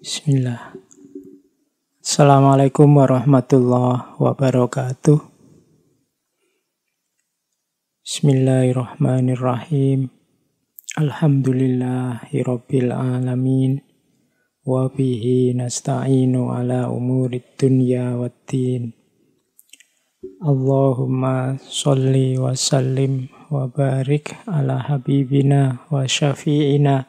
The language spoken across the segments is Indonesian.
Bismillah. Assalamualaikum warahmatullahi wabarakatuh. Bismillahirrahmanirrahim. Alhamdulillahirabbil alamin. Wa bihi nasta'inu ala umurid dunya waddin. Allahumma shalli wa sallim wa barik ala habibina wa syafi'ina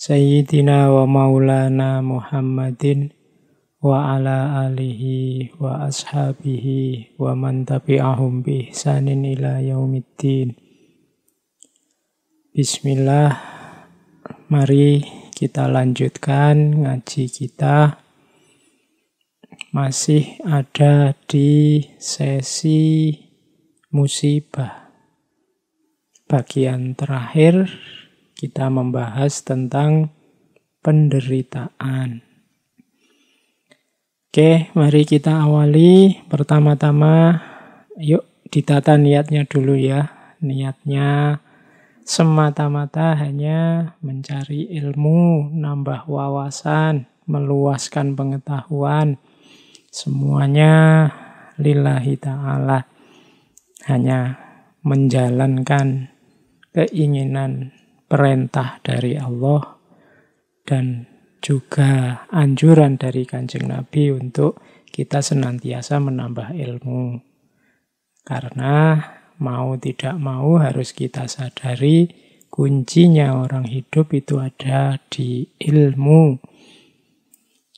Sayyidina wa maulana Muhammadin wa ala alihi wa ashabihi wa man tabi'ahum bi ihsanin ila yaumiddin. Bismillah, mari kita lanjutkan ngaji kita. Masih ada di sesi musibah. Bagian terakhir kita membahas tentang penderitaan. Oke, mari kita awali. Pertama-tama, yuk ditata niatnya dulu ya. Niatnya semata-mata hanya mencari ilmu, nambah wawasan, meluaskan pengetahuan. Semuanya lillahi ta'ala. Hanya menjalankan keinginan perintah dari Allah dan juga anjuran dari Kanjeng Nabi untuk kita senantiasa menambah ilmu. Karena mau tidak mau harus kita sadari kuncinya orang hidup itu ada di ilmu.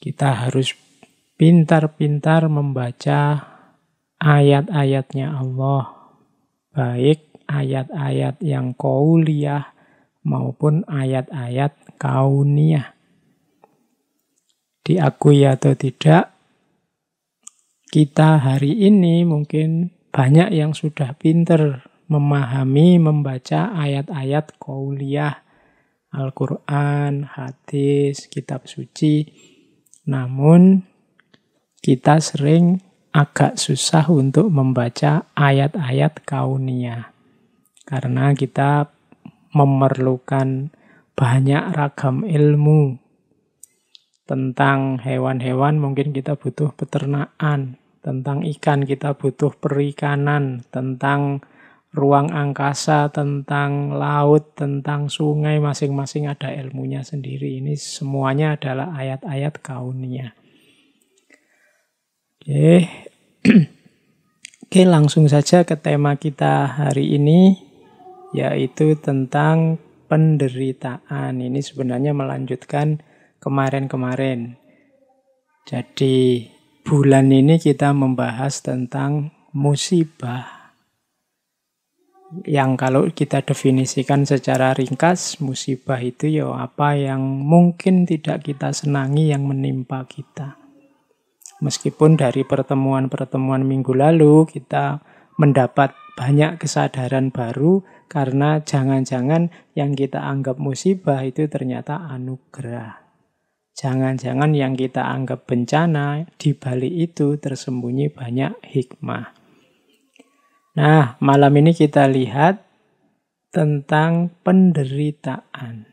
Kita harus pintar-pintar membaca ayat-ayatnya Allah, baik ayat-ayat yang kauliah, maupun ayat-ayat kauniyah. Diakui atau tidak, kita hari ini mungkin banyak yang sudah pinter memahami, membaca ayat-ayat kauliyah, Al-Quran, hadis, kitab suci. Namun, kita sering agak susah untuk membaca ayat-ayat kauniyah. Karena kita memerlukan banyak ragam ilmu tentang hewan-hewan mungkin kita butuh peternakan tentang ikan kita butuh perikanan tentang ruang angkasa tentang laut tentang sungai masing-masing ada ilmunya sendiri ini semuanya adalah ayat-ayat kaunnya oke oke langsung saja ke tema kita hari ini yaitu tentang penderitaan. Ini sebenarnya melanjutkan kemarin-kemarin. Jadi bulan ini kita membahas tentang musibah. Yang kalau kita definisikan secara ringkas, musibah itu ya apa yang mungkin tidak kita senangi yang menimpa kita. Meskipun dari pertemuan-pertemuan minggu lalu kita mendapat banyak kesadaran baru karena jangan-jangan yang kita anggap musibah itu ternyata anugerah. Jangan-jangan yang kita anggap bencana, di balik itu tersembunyi banyak hikmah. Nah, malam ini kita lihat tentang penderitaan.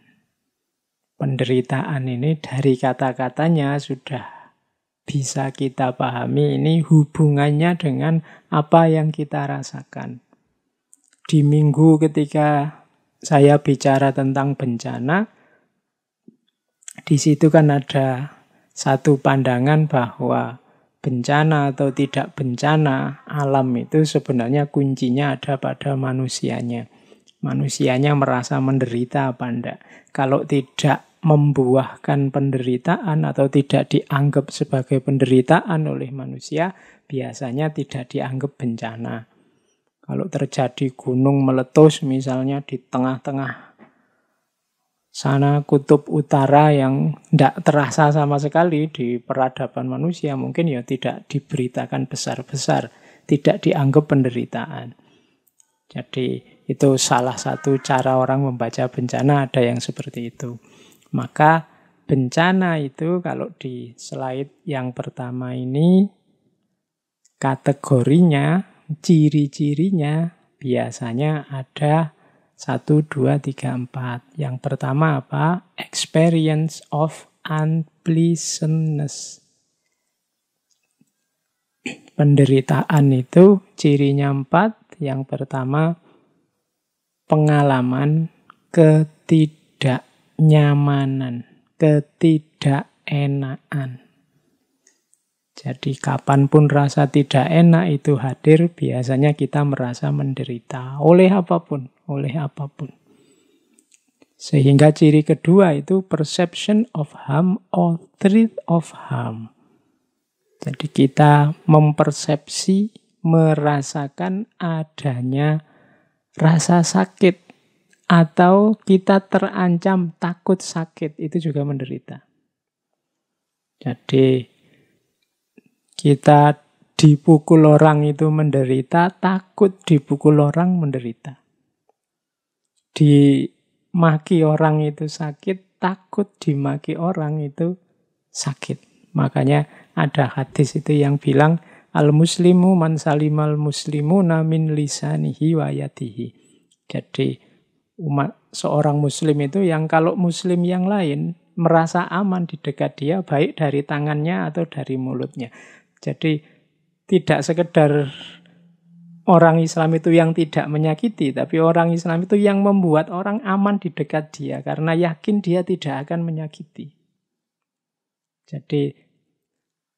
Penderitaan ini dari kata-katanya sudah bisa kita pahami ini hubungannya dengan apa yang kita rasakan. Di minggu ketika saya bicara tentang bencana, di situ kan ada satu pandangan bahwa bencana atau tidak bencana alam itu sebenarnya kuncinya ada pada manusianya. Manusianya merasa menderita apa enggak. Kalau tidak membuahkan penderitaan atau tidak dianggap sebagai penderitaan oleh manusia biasanya tidak dianggap bencana. Kalau terjadi gunung meletus misalnya di tengah-tengah sana kutub utara yang tidak terasa sama sekali di peradaban manusia mungkin ya tidak diberitakan besar-besar, tidak dianggap penderitaan. Jadi itu salah satu cara orang membaca bencana ada yang seperti itu. Maka bencana itu kalau di slide yang pertama ini kategorinya, ciri-cirinya biasanya ada 1, 2, 3, 4. Yang pertama apa? Experience of unpleasantness. Penderitaan itu cirinya empat. Yang pertama, pengalaman ketidak ketidaknyamanan, ketidakenaan. Jadi kapanpun rasa tidak enak itu hadir, biasanya kita merasa menderita oleh apapun, oleh apapun. Sehingga ciri kedua itu perception of harm or threat of harm. Jadi kita mempersepsi, merasakan adanya rasa sakit atau kita terancam takut sakit itu juga menderita. Jadi kita dipukul orang itu menderita, takut dipukul orang menderita. Dimaki orang itu sakit, takut dimaki orang itu sakit. Makanya ada hadis itu yang bilang al-muslimu man salimal muslimuna min lisanihi wa yadihi. Jadi umat seorang muslim itu yang kalau muslim yang lain merasa aman di dekat dia baik dari tangannya atau dari mulutnya. Jadi tidak sekedar orang Islam itu yang tidak menyakiti, tapi orang Islam itu yang membuat orang aman di dekat dia karena yakin dia tidak akan menyakiti. Jadi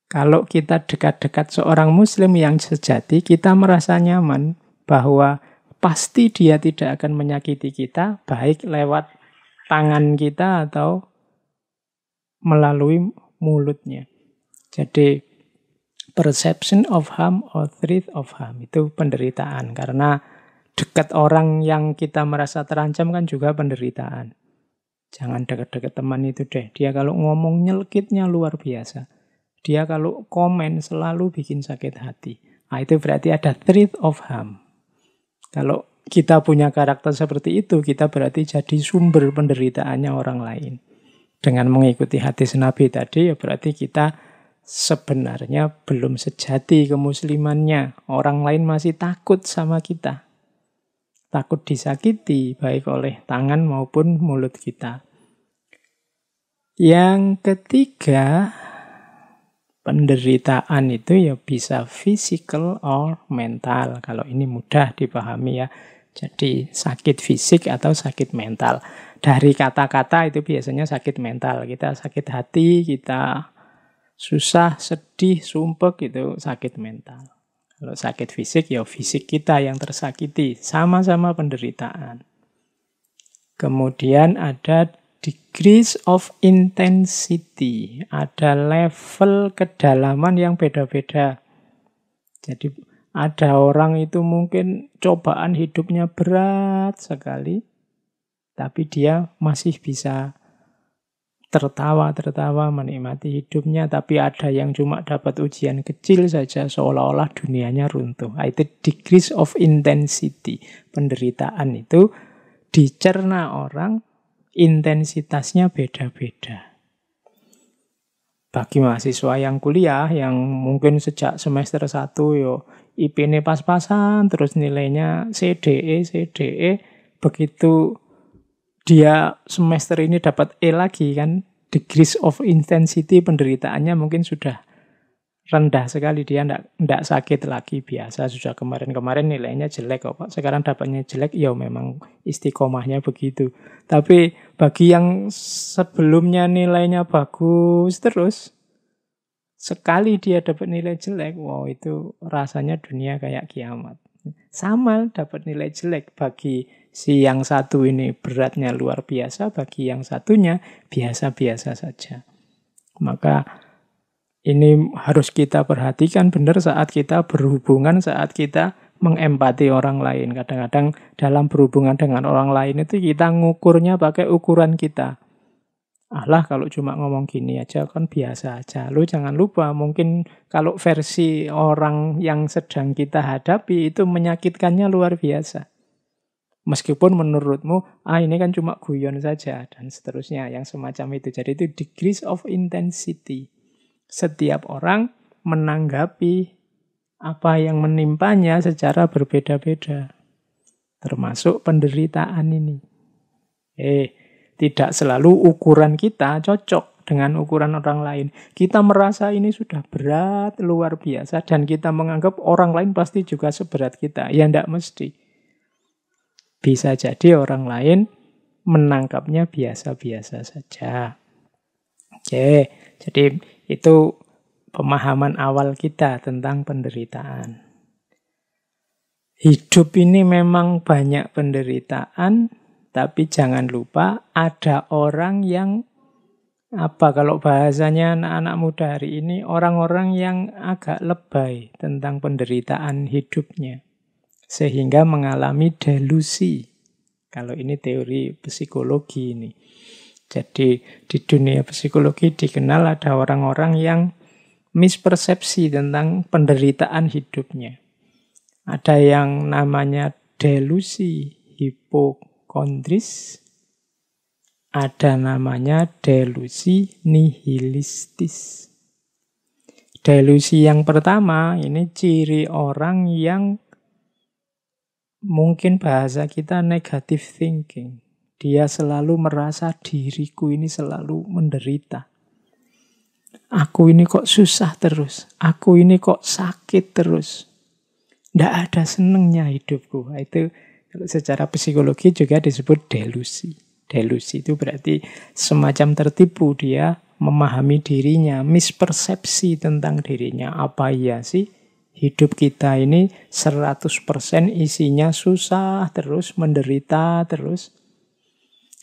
kalau kita dekat-dekat seorang muslim yang sejati, kita merasa nyaman bahwa pasti dia tidak akan menyakiti kita, baik lewat tangan kita atau melalui mulutnya. Jadi, perception of harm or threat of harm itu penderitaan. Karena dekat orang yang kita merasa terancam kan juga penderitaan. Jangan dekat-dekat teman itu deh. Dia kalau ngomong nyelkitnya luar biasa. Dia kalau komen selalu bikin sakit hati. Nah, itu berarti ada threat of harm. Kalau kita punya karakter seperti itu, kita berarti jadi sumber penderitaannya orang lain. Dengan mengikuti hadis Nabi tadi, ya berarti kita sebenarnya belum sejati kemuslimannya. Orang lain masih takut sama kita. Takut disakiti, baik oleh tangan maupun mulut kita. Yang ketiga, penderitaan itu ya bisa physical or mental. Kalau ini mudah dipahami ya. Jadi sakit fisik atau sakit mental. Dari kata-kata itu biasanya sakit mental. Kita sakit hati, kita susah, sedih, sumpek itu sakit mental. Kalau sakit fisik ya fisik kita yang tersakiti. Sama-sama penderitaan. Kemudian ada degrees of intensity, ada level kedalaman yang beda-beda. Jadi ada orang itu mungkin cobaan hidupnya berat sekali, tapi dia masih bisa tertawa-tertawa menikmati hidupnya, tapi ada yang cuma dapat ujian kecil saja seolah-olah dunianya runtuh. Nah, itu degrees of intensity. Penderitaan itu dicerna orang intensitasnya beda-beda. Bagi mahasiswa yang kuliah yang mungkin sejak semester 1 yo ip ini pas-pasan terus nilainya CDE CDE begitu dia semester ini dapat E lagi kan degrees of intensity penderitaannya mungkin sudah rendah sekali dia ndak sakit lagi biasa sudah kemarin-kemarin nilainya jelek kok pak sekarang dapatnya jelek ya memang istiqomahnya begitu tapi bagi yang sebelumnya nilainya bagus terus sekali dia dapat nilai jelek wow itu rasanya dunia kayak kiamat sama dapat nilai jelek bagi si yang satu ini beratnya luar biasa bagi yang satunya biasa-biasa saja maka ini harus kita perhatikan benar saat kita berhubungan, saat kita mengempati orang lain. Kadang-kadang dalam berhubungan dengan orang lain itu kita ngukurnya pakai ukuran kita. Allah kalau cuma ngomong gini aja kan biasa aja. Lu jangan lupa mungkin kalau versi orang yang sedang kita hadapi itu menyakitkannya luar biasa. Meskipun menurutmu, ah ini kan cuma guyon saja dan seterusnya yang semacam itu. Jadi itu degrees of intensity setiap orang menanggapi apa yang menimpanya secara berbeda-beda. Termasuk penderitaan ini. Eh, tidak selalu ukuran kita cocok dengan ukuran orang lain. Kita merasa ini sudah berat, luar biasa, dan kita menganggap orang lain pasti juga seberat kita. Ya, tidak mesti. Bisa jadi orang lain menangkapnya biasa-biasa saja. Oke, jadi itu pemahaman awal kita tentang penderitaan. Hidup ini memang banyak penderitaan, tapi jangan lupa ada orang yang apa kalau bahasanya anak-anak muda hari ini orang-orang yang agak lebay tentang penderitaan hidupnya sehingga mengalami delusi. Kalau ini teori psikologi ini. Jadi di dunia psikologi dikenal ada orang-orang yang mispersepsi tentang penderitaan hidupnya. Ada yang namanya delusi hipokondris, ada namanya delusi nihilistis. Delusi yang pertama ini ciri orang yang mungkin bahasa kita negative thinking. Dia selalu merasa diriku ini selalu menderita. Aku ini kok susah terus. Aku ini kok sakit terus. Tidak ada senengnya hidupku. Nah, itu kalau secara psikologi juga disebut delusi. Delusi itu berarti semacam tertipu dia memahami dirinya, mispersepsi tentang dirinya. Apa iya sih? hidup kita ini 100% isinya susah terus, menderita terus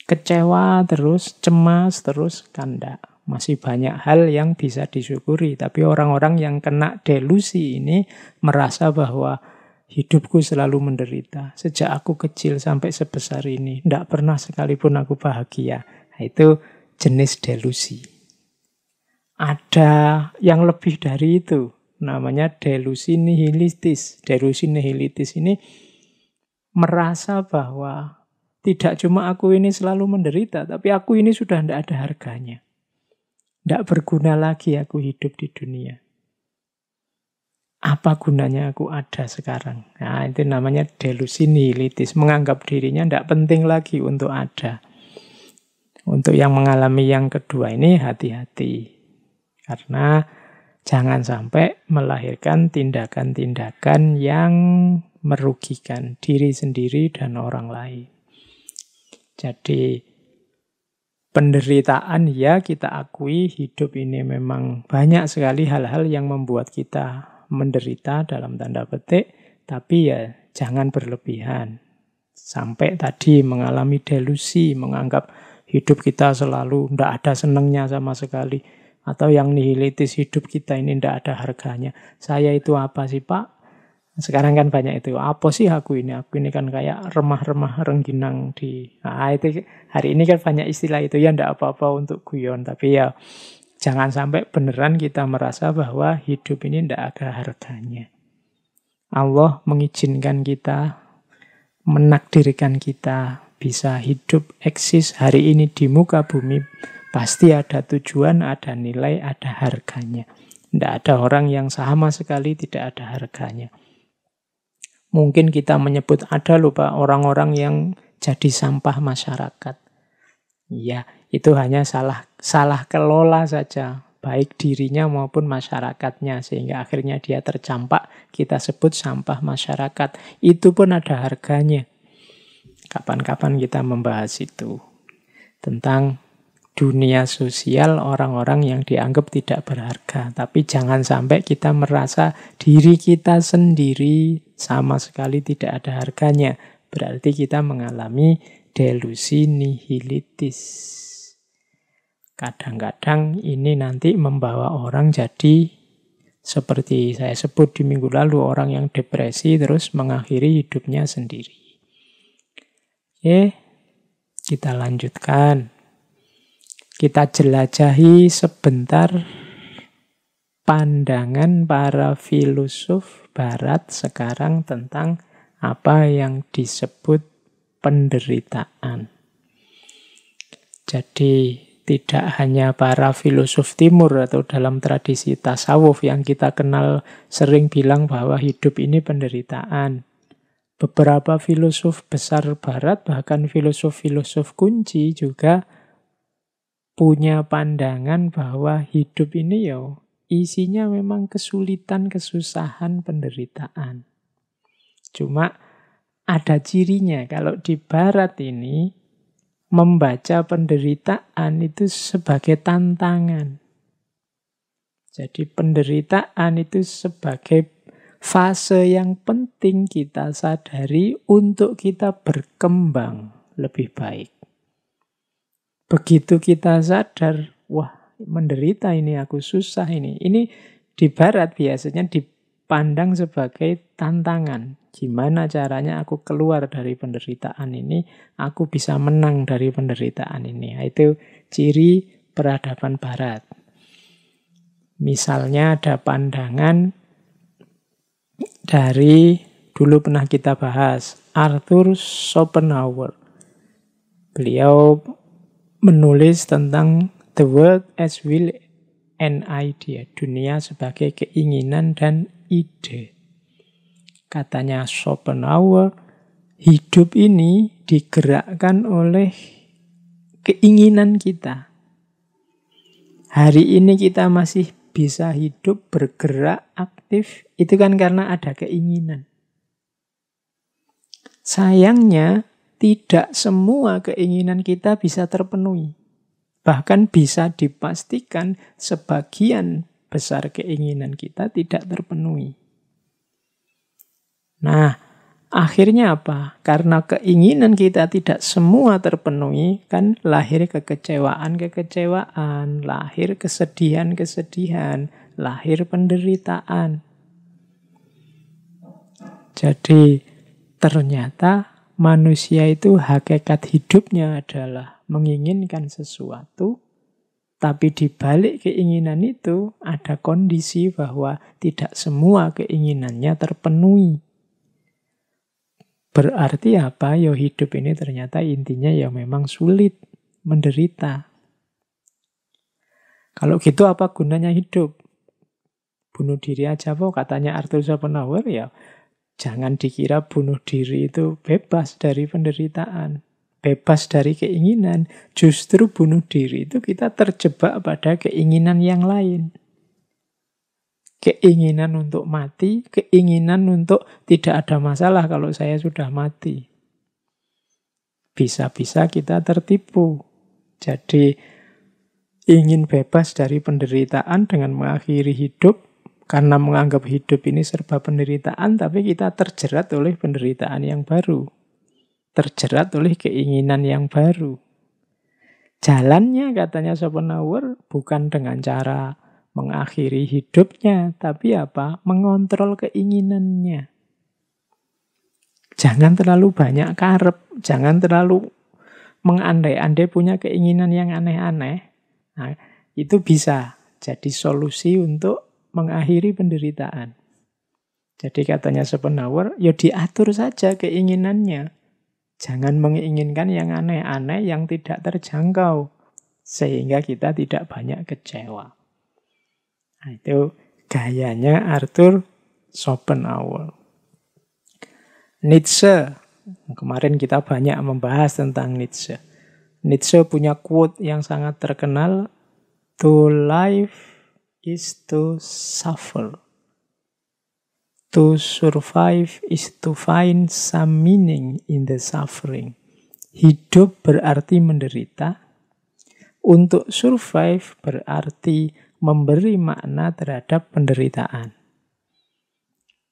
kecewa terus, cemas terus, kan Masih banyak hal yang bisa disyukuri. Tapi orang-orang yang kena delusi ini merasa bahwa hidupku selalu menderita. Sejak aku kecil sampai sebesar ini, tidak pernah sekalipun aku bahagia. Nah, itu jenis delusi. Ada yang lebih dari itu, namanya delusi nihilitis Delusi nihilitis ini merasa bahwa tidak cuma aku ini selalu menderita, tapi aku ini sudah tidak ada harganya. Tidak berguna lagi aku hidup di dunia. Apa gunanya aku ada sekarang? Nah, itu namanya delusi nihilitis. Menganggap dirinya tidak penting lagi untuk ada. Untuk yang mengalami yang kedua ini hati-hati. Karena jangan sampai melahirkan tindakan-tindakan yang merugikan diri sendiri dan orang lain. Jadi penderitaan ya kita akui hidup ini memang banyak sekali hal-hal yang membuat kita menderita dalam tanda petik, tapi ya jangan berlebihan. Sampai tadi mengalami delusi, menganggap hidup kita selalu tidak ada senangnya sama sekali. Atau yang nihilitis hidup kita ini tidak ada harganya. Saya itu apa sih Pak? Sekarang kan banyak itu, apa sih aku ini? Aku ini kan kayak remah-remah rengginang di... Nah, itu hari ini kan banyak istilah itu, ya ndak apa-apa untuk guyon. Tapi ya jangan sampai beneran kita merasa bahwa hidup ini ndak ada harganya. Allah mengizinkan kita, menakdirkan kita bisa hidup eksis hari ini di muka bumi, pasti ada tujuan, ada nilai, ada harganya. Tidak ada orang yang sama sekali tidak ada harganya mungkin kita menyebut ada lupa orang-orang yang jadi sampah masyarakat. Ya, itu hanya salah salah kelola saja, baik dirinya maupun masyarakatnya sehingga akhirnya dia tercampak kita sebut sampah masyarakat. Itu pun ada harganya. Kapan-kapan kita membahas itu tentang dunia sosial orang-orang yang dianggap tidak berharga. Tapi jangan sampai kita merasa diri kita sendiri sama sekali tidak ada harganya. Berarti kita mengalami delusi nihilitis. Kadang-kadang ini nanti membawa orang jadi seperti saya sebut di minggu lalu orang yang depresi terus mengakhiri hidupnya sendiri. Oke, kita lanjutkan. Kita jelajahi sebentar pandangan para filosof barat sekarang tentang apa yang disebut penderitaan. Jadi tidak hanya para filosof timur atau dalam tradisi tasawuf yang kita kenal sering bilang bahwa hidup ini penderitaan. Beberapa filosof besar barat bahkan filosof-filosof kunci juga punya pandangan bahwa hidup ini ya isinya memang kesulitan, kesusahan, penderitaan. Cuma ada cirinya kalau di barat ini membaca penderitaan itu sebagai tantangan. Jadi penderitaan itu sebagai fase yang penting kita sadari untuk kita berkembang lebih baik. Begitu kita sadar, wah menderita ini aku susah ini. Ini di barat biasanya dipandang sebagai tantangan. Gimana caranya aku keluar dari penderitaan ini, aku bisa menang dari penderitaan ini. Nah, itu ciri peradaban barat. Misalnya ada pandangan dari dulu pernah kita bahas Arthur Schopenhauer. Beliau menulis tentang the world as will and idea, dunia sebagai keinginan dan ide. Katanya Schopenhauer, hidup ini digerakkan oleh keinginan kita. Hari ini kita masih bisa hidup, bergerak, aktif, itu kan karena ada keinginan. Sayangnya, tidak semua keinginan kita bisa terpenuhi. Bahkan bisa dipastikan sebagian besar keinginan kita tidak terpenuhi. Nah, akhirnya apa? Karena keinginan kita tidak semua terpenuhi, kan lahir kekecewaan-kekecewaan, lahir kesedihan-kesedihan, lahir penderitaan. Jadi, ternyata manusia itu hakikat hidupnya adalah menginginkan sesuatu, tapi di balik keinginan itu ada kondisi bahwa tidak semua keinginannya terpenuhi. Berarti apa? Yo ya, hidup ini ternyata intinya ya memang sulit, menderita. Kalau gitu apa gunanya hidup? Bunuh diri aja kok katanya Arthur Schopenhauer ya Jangan dikira bunuh diri itu bebas dari penderitaan, bebas dari keinginan. Justru bunuh diri itu kita terjebak pada keinginan yang lain. Keinginan untuk mati, keinginan untuk tidak ada masalah kalau saya sudah mati. Bisa-bisa kita tertipu. Jadi ingin bebas dari penderitaan dengan mengakhiri hidup karena menganggap hidup ini serba penderitaan, tapi kita terjerat oleh penderitaan yang baru. Terjerat oleh keinginan yang baru. Jalannya katanya Schopenhauer bukan dengan cara mengakhiri hidupnya, tapi apa? Mengontrol keinginannya. Jangan terlalu banyak karep, jangan terlalu mengandai-andai punya keinginan yang aneh-aneh. Nah, itu bisa jadi solusi untuk mengakhiri penderitaan. Jadi katanya sepenawar, ya diatur saja keinginannya. Jangan menginginkan yang aneh-aneh yang tidak terjangkau. Sehingga kita tidak banyak kecewa. Nah, itu gayanya Arthur Schopenhauer. Nietzsche. Kemarin kita banyak membahas tentang Nietzsche. Nietzsche punya quote yang sangat terkenal. To life is to suffer. To survive is to find some meaning in the suffering. Hidup berarti menderita. Untuk survive berarti memberi makna terhadap penderitaan.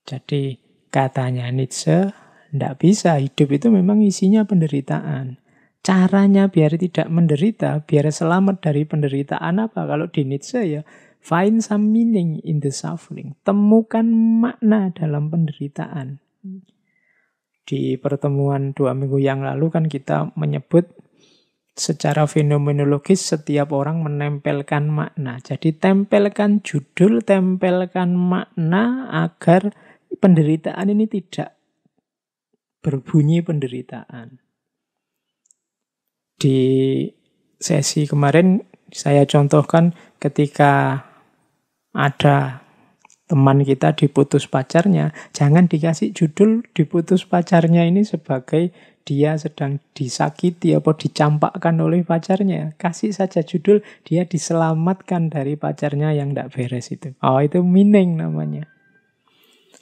Jadi katanya Nietzsche, tidak bisa hidup itu memang isinya penderitaan. Caranya biar tidak menderita, biar selamat dari penderitaan apa? Kalau di Nietzsche ya Find some meaning in the suffering. Temukan makna dalam penderitaan. Di pertemuan dua minggu yang lalu kan kita menyebut secara fenomenologis setiap orang menempelkan makna. Jadi tempelkan judul, tempelkan makna agar penderitaan ini tidak berbunyi penderitaan. Di sesi kemarin saya contohkan ketika ada teman kita diputus pacarnya, jangan dikasih judul diputus pacarnya ini sebagai dia sedang disakiti atau dicampakkan oleh pacarnya. Kasih saja judul dia diselamatkan dari pacarnya yang tidak beres itu. Oh itu mining namanya.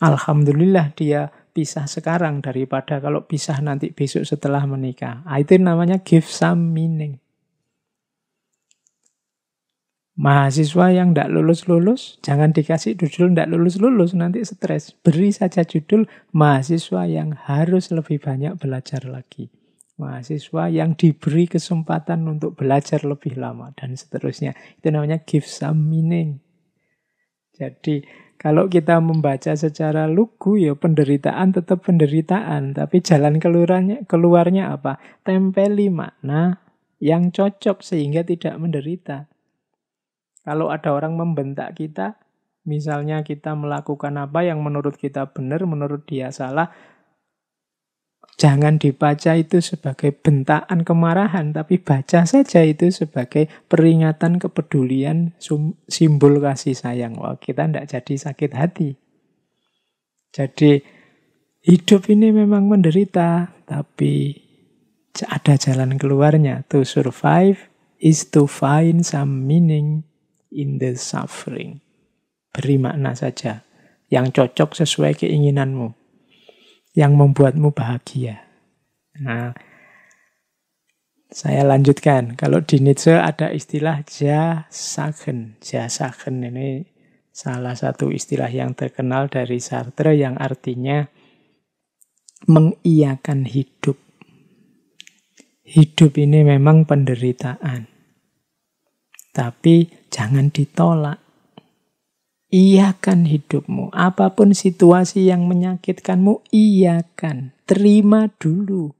Alhamdulillah dia pisah sekarang daripada kalau pisah nanti besok setelah menikah. Ah, itu namanya give some meaning. Mahasiswa yang tidak lulus-lulus, jangan dikasih judul tidak lulus-lulus, nanti stres. Beri saja judul mahasiswa yang harus lebih banyak belajar lagi. Mahasiswa yang diberi kesempatan untuk belajar lebih lama, dan seterusnya. Itu namanya give some meaning. Jadi, kalau kita membaca secara lugu ya penderitaan tetap penderitaan, tapi jalan keluarnya keluarnya apa? Tempeli makna yang cocok sehingga tidak menderita. Kalau ada orang membentak kita, misalnya kita melakukan apa yang menurut kita benar, menurut dia salah, jangan dibaca itu sebagai bentakan kemarahan, tapi baca saja itu sebagai peringatan kepedulian, simbol kasih sayang. Wah, kita tidak jadi sakit hati. Jadi hidup ini memang menderita, tapi ada jalan keluarnya. To survive is to find some meaning in the suffering. Beri makna saja yang cocok sesuai keinginanmu, yang membuatmu bahagia. Nah, saya lanjutkan. Kalau di Nietzsche ada istilah jasagen. Jasagen ini salah satu istilah yang terkenal dari Sartre yang artinya mengiakan hidup. Hidup ini memang penderitaan. Tapi jangan ditolak. Iyakan hidupmu, apapun situasi yang menyakitkanmu, iyakan. Terima dulu.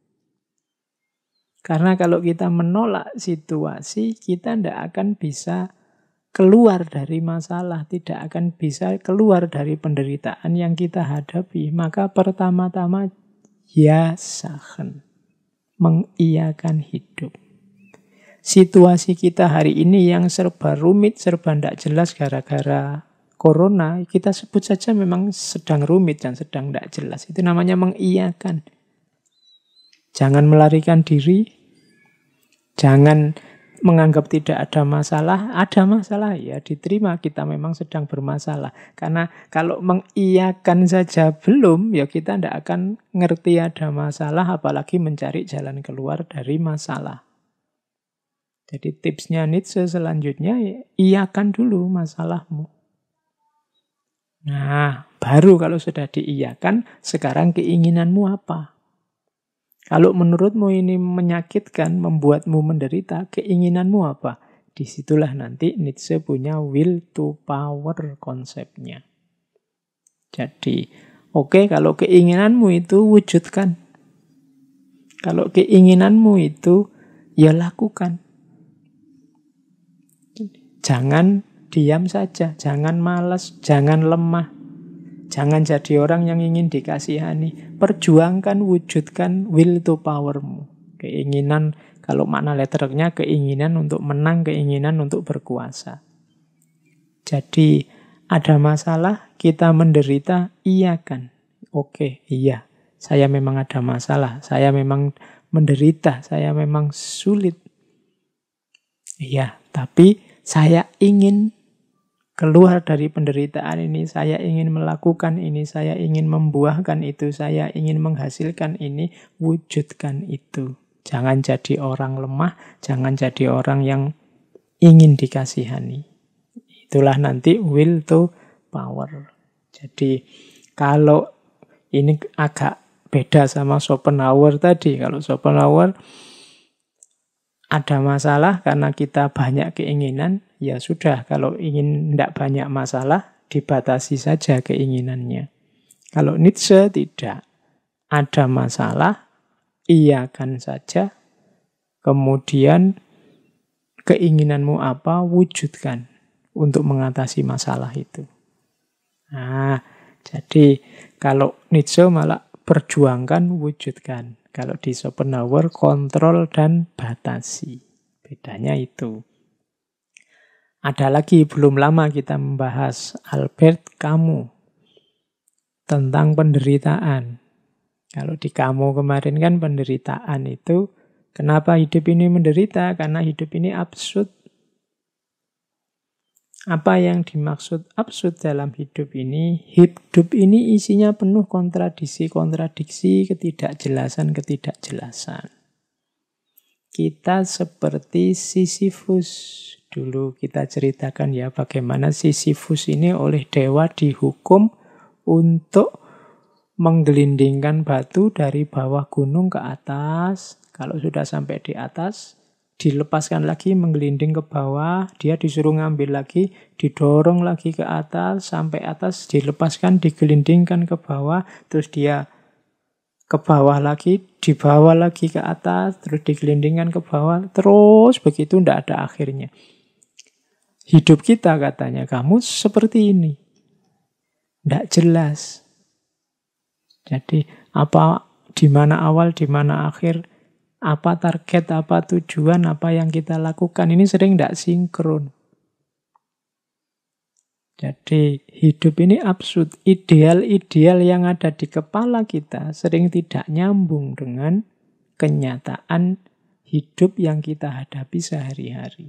Karena kalau kita menolak situasi, kita tidak akan bisa keluar dari masalah, tidak akan bisa keluar dari penderitaan yang kita hadapi. Maka pertama-tama, ya sahen, Mengiyakan hidup situasi kita hari ini yang serba rumit, serba tidak jelas gara-gara corona, kita sebut saja memang sedang rumit dan sedang tidak jelas. Itu namanya mengiyakan. Jangan melarikan diri, jangan menganggap tidak ada masalah. Ada masalah ya diterima kita memang sedang bermasalah. Karena kalau mengiyakan saja belum, ya kita tidak akan ngerti ada masalah, apalagi mencari jalan keluar dari masalah. Jadi tipsnya Nietzsche selanjutnya, iakan dulu masalahmu. Nah, baru kalau sudah diiyakan, sekarang keinginanmu apa? Kalau menurutmu ini menyakitkan, membuatmu menderita, keinginanmu apa? Disitulah nanti Nietzsche punya will to power konsepnya. Jadi, oke okay, kalau keinginanmu itu wujudkan. Kalau keinginanmu itu ya lakukan. Jangan diam saja, jangan malas, jangan lemah. Jangan jadi orang yang ingin dikasihani. Perjuangkan, wujudkan will to powermu. Keinginan, kalau makna letternya keinginan untuk menang, keinginan untuk berkuasa. Jadi ada masalah, kita menderita, iya kan? Oke, iya. Saya memang ada masalah, saya memang menderita, saya memang sulit. Iya, tapi saya ingin keluar dari penderitaan ini, saya ingin melakukan ini, saya ingin membuahkan itu, saya ingin menghasilkan ini, wujudkan itu. Jangan jadi orang lemah, jangan jadi orang yang ingin dikasihani. Itulah nanti will to power. Jadi kalau ini agak beda sama Schopenhauer tadi. Kalau Schopenhauer ada masalah karena kita banyak keinginan, ya sudah kalau ingin tidak banyak masalah, dibatasi saja keinginannya. Kalau Nietzsche tidak ada masalah, iya kan saja, kemudian keinginanmu apa, wujudkan untuk mengatasi masalah itu. Nah, jadi kalau Nietzsche malah perjuangkan, wujudkan. Kalau di Schopenhauer, kontrol dan batasi. Bedanya itu. Ada lagi, belum lama kita membahas Albert kamu tentang penderitaan. Kalau di kamu kemarin kan penderitaan itu, kenapa hidup ini menderita? Karena hidup ini absurd, apa yang dimaksud absurd dalam hidup ini? Hidup ini isinya penuh kontradiksi-kontradiksi, ketidakjelasan-ketidakjelasan. Kita seperti Sisyphus. Dulu kita ceritakan ya bagaimana Sisyphus ini oleh dewa dihukum untuk menggelindingkan batu dari bawah gunung ke atas. Kalau sudah sampai di atas, dilepaskan lagi menggelinding ke bawah dia disuruh ngambil lagi didorong lagi ke atas sampai atas dilepaskan digelindingkan ke bawah terus dia ke bawah lagi dibawa lagi ke atas terus digelindingkan ke bawah terus begitu tidak ada akhirnya hidup kita katanya kamu seperti ini tidak jelas jadi apa di mana awal di mana akhir apa target, apa tujuan, apa yang kita lakukan. Ini sering tidak sinkron. Jadi hidup ini absurd. Ideal-ideal yang ada di kepala kita sering tidak nyambung dengan kenyataan hidup yang kita hadapi sehari-hari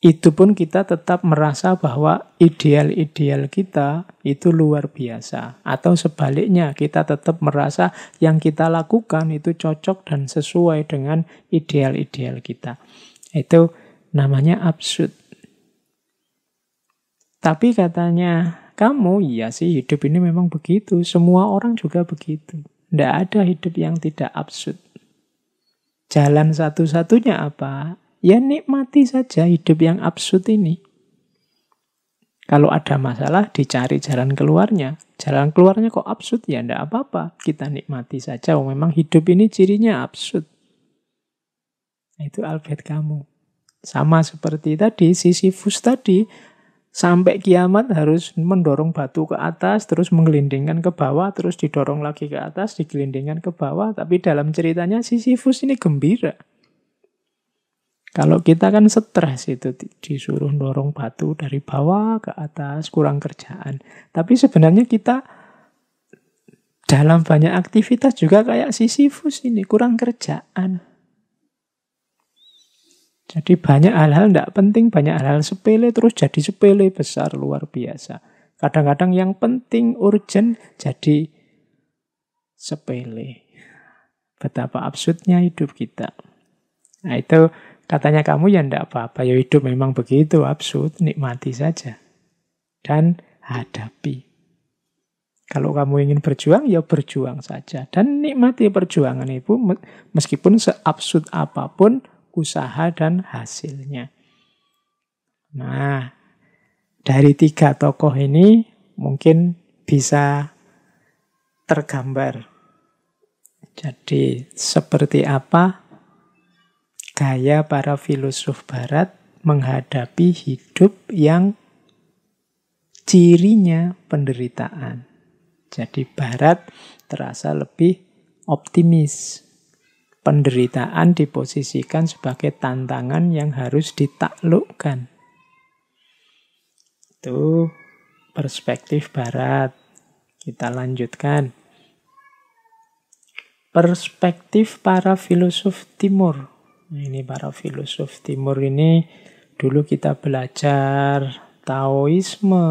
itu pun kita tetap merasa bahwa ideal-ideal kita itu luar biasa. Atau sebaliknya, kita tetap merasa yang kita lakukan itu cocok dan sesuai dengan ideal-ideal kita. Itu namanya absurd. Tapi katanya kamu, iya sih hidup ini memang begitu. Semua orang juga begitu. Tidak ada hidup yang tidak absurd. Jalan satu-satunya apa? ya nikmati saja hidup yang absurd ini. Kalau ada masalah, dicari jalan keluarnya. Jalan keluarnya kok absurd ya, ndak apa-apa. Kita nikmati saja, oh, memang hidup ini cirinya absurd. Nah, itu Albert kamu. Sama seperti tadi, Sisyphus tadi, sampai kiamat harus mendorong batu ke atas, terus menggelindingkan ke bawah, terus didorong lagi ke atas, digelindingkan ke bawah. Tapi dalam ceritanya Sisyphus ini gembira. Kalau kita kan stres itu disuruh dorong batu dari bawah ke atas, kurang kerjaan. Tapi sebenarnya kita dalam banyak aktivitas juga kayak Sisyphus ini, kurang kerjaan. Jadi banyak hal-hal tidak penting, banyak hal-hal sepele terus jadi sepele besar luar biasa. Kadang-kadang yang penting urgent jadi sepele. Betapa absurdnya hidup kita. Nah itu Katanya kamu ya ndak apa-apa, ya hidup memang begitu, absurd, nikmati saja. Dan hadapi. Kalau kamu ingin berjuang, ya berjuang saja. Dan nikmati perjuangan itu meskipun seabsurd apapun usaha dan hasilnya. Nah, dari tiga tokoh ini mungkin bisa tergambar. Jadi seperti apa gaya para filsuf barat menghadapi hidup yang cirinya penderitaan. Jadi barat terasa lebih optimis. Penderitaan diposisikan sebagai tantangan yang harus ditaklukkan. Itu perspektif barat. Kita lanjutkan. Perspektif para filsuf timur ini para filosof timur ini dulu kita belajar Taoisme,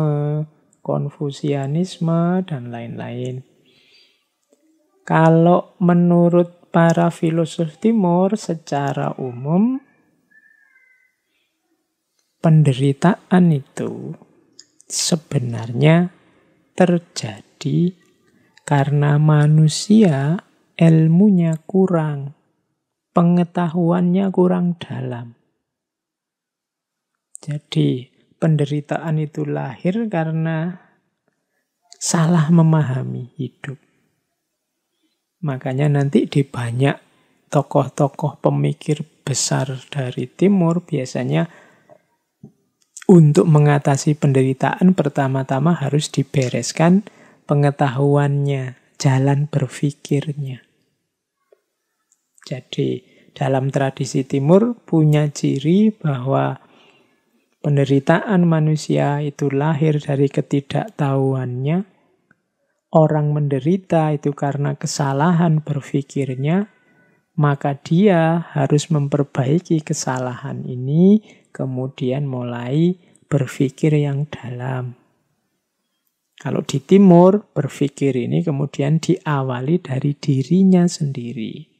Konfusianisme, dan lain-lain. Kalau menurut para filosof timur secara umum, penderitaan itu sebenarnya terjadi karena manusia ilmunya kurang pengetahuannya kurang dalam. Jadi, penderitaan itu lahir karena salah memahami hidup. Makanya nanti di banyak tokoh-tokoh pemikir besar dari timur biasanya untuk mengatasi penderitaan pertama-tama harus dibereskan pengetahuannya, jalan berpikirnya. Jadi dalam tradisi timur punya ciri bahwa penderitaan manusia itu lahir dari ketidaktahuannya. Orang menderita itu karena kesalahan berpikirnya, maka dia harus memperbaiki kesalahan ini, kemudian mulai berpikir yang dalam. Kalau di timur, berpikir ini kemudian diawali dari dirinya sendiri.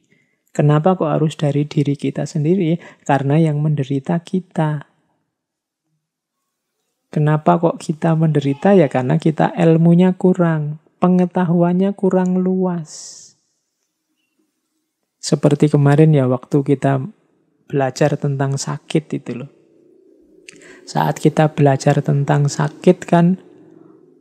Kenapa kok harus dari diri kita sendiri? Karena yang menderita kita. Kenapa kok kita menderita? Ya karena kita ilmunya kurang, pengetahuannya kurang luas. Seperti kemarin ya waktu kita belajar tentang sakit itu loh. Saat kita belajar tentang sakit kan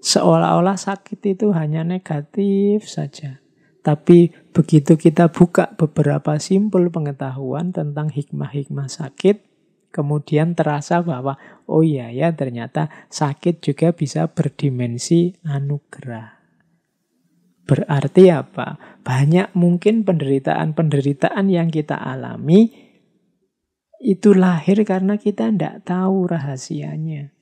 seolah-olah sakit itu hanya negatif saja. Tapi begitu kita buka beberapa simpul pengetahuan tentang hikmah-hikmah sakit, kemudian terasa bahwa oh iya ya ternyata sakit juga bisa berdimensi anugerah. Berarti apa? Banyak mungkin penderitaan-penderitaan yang kita alami itu lahir karena kita tidak tahu rahasianya.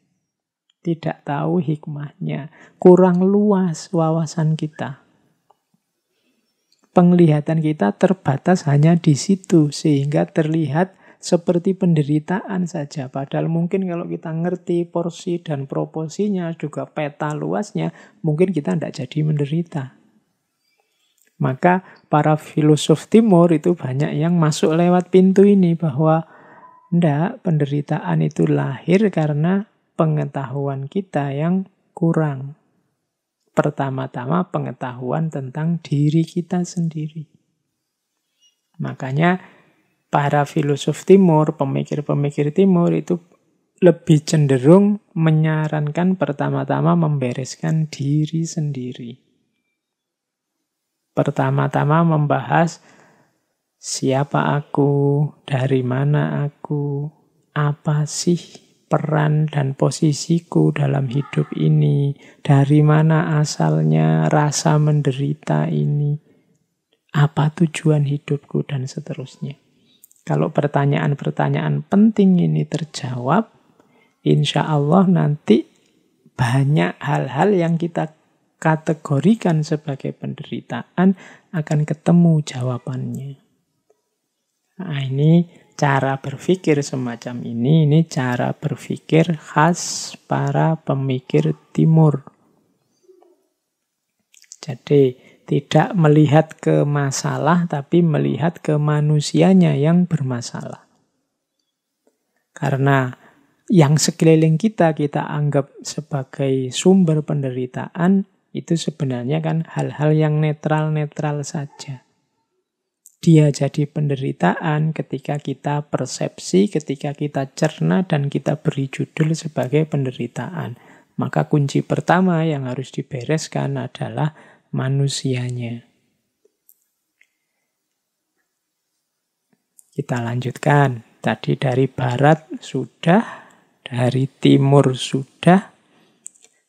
Tidak tahu hikmahnya. Kurang luas wawasan kita penglihatan kita terbatas hanya di situ sehingga terlihat seperti penderitaan saja padahal mungkin kalau kita ngerti porsi dan proporsinya juga peta luasnya mungkin kita tidak jadi menderita maka para filosof timur itu banyak yang masuk lewat pintu ini bahwa ndak penderitaan itu lahir karena pengetahuan kita yang kurang pertama-tama pengetahuan tentang diri kita sendiri. Makanya para filosof timur, pemikir-pemikir timur itu lebih cenderung menyarankan pertama-tama membereskan diri sendiri. Pertama-tama membahas siapa aku, dari mana aku, apa sih peran dan posisiku dalam hidup ini, dari mana asalnya rasa menderita ini, apa tujuan hidupku, dan seterusnya. Kalau pertanyaan-pertanyaan penting ini terjawab, insya Allah nanti banyak hal-hal yang kita kategorikan sebagai penderitaan akan ketemu jawabannya. Nah, ini cara berpikir semacam ini, ini cara berpikir khas para pemikir timur. Jadi, tidak melihat ke masalah, tapi melihat ke manusianya yang bermasalah. Karena yang sekeliling kita, kita anggap sebagai sumber penderitaan, itu sebenarnya kan hal-hal yang netral-netral saja dia jadi penderitaan ketika kita persepsi, ketika kita cerna, dan kita beri judul sebagai penderitaan. Maka kunci pertama yang harus dibereskan adalah manusianya. Kita lanjutkan. Tadi dari barat sudah, dari timur sudah.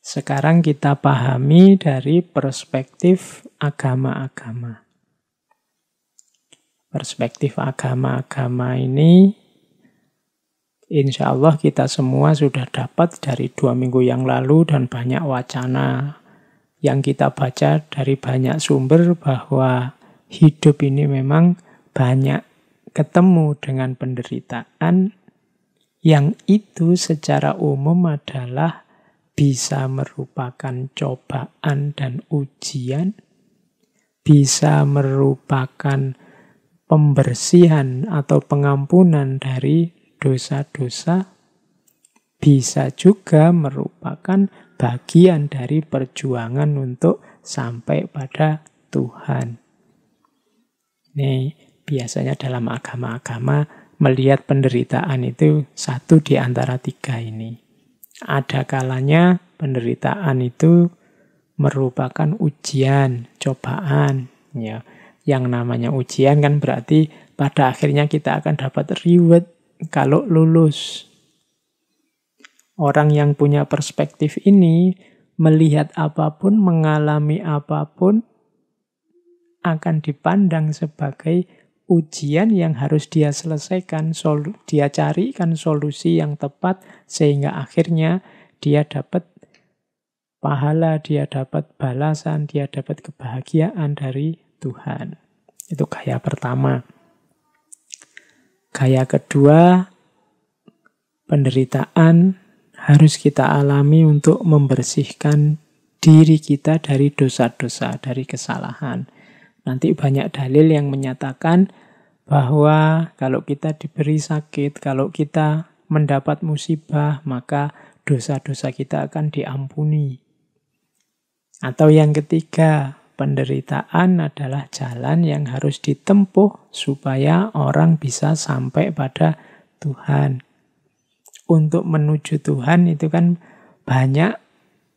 Sekarang kita pahami dari perspektif agama-agama perspektif agama-agama ini insya Allah kita semua sudah dapat dari dua minggu yang lalu dan banyak wacana yang kita baca dari banyak sumber bahwa hidup ini memang banyak ketemu dengan penderitaan yang itu secara umum adalah bisa merupakan cobaan dan ujian, bisa merupakan pembersihan atau pengampunan dari dosa-dosa bisa juga merupakan bagian dari perjuangan untuk sampai pada Tuhan. Nih, biasanya dalam agama-agama melihat penderitaan itu satu di antara tiga ini. Ada kalanya penderitaan itu merupakan ujian, cobaan, ya yang namanya ujian kan berarti pada akhirnya kita akan dapat reward kalau lulus. Orang yang punya perspektif ini melihat apapun, mengalami apapun akan dipandang sebagai ujian yang harus dia selesaikan, solu, dia carikan solusi yang tepat sehingga akhirnya dia dapat pahala, dia dapat balasan, dia dapat kebahagiaan dari Tuhan. Itu gaya pertama. Gaya kedua, penderitaan harus kita alami untuk membersihkan diri kita dari dosa-dosa, dari kesalahan. Nanti banyak dalil yang menyatakan bahwa kalau kita diberi sakit, kalau kita mendapat musibah, maka dosa-dosa kita akan diampuni. Atau yang ketiga, penderitaan adalah jalan yang harus ditempuh supaya orang bisa sampai pada Tuhan. Untuk menuju Tuhan itu kan banyak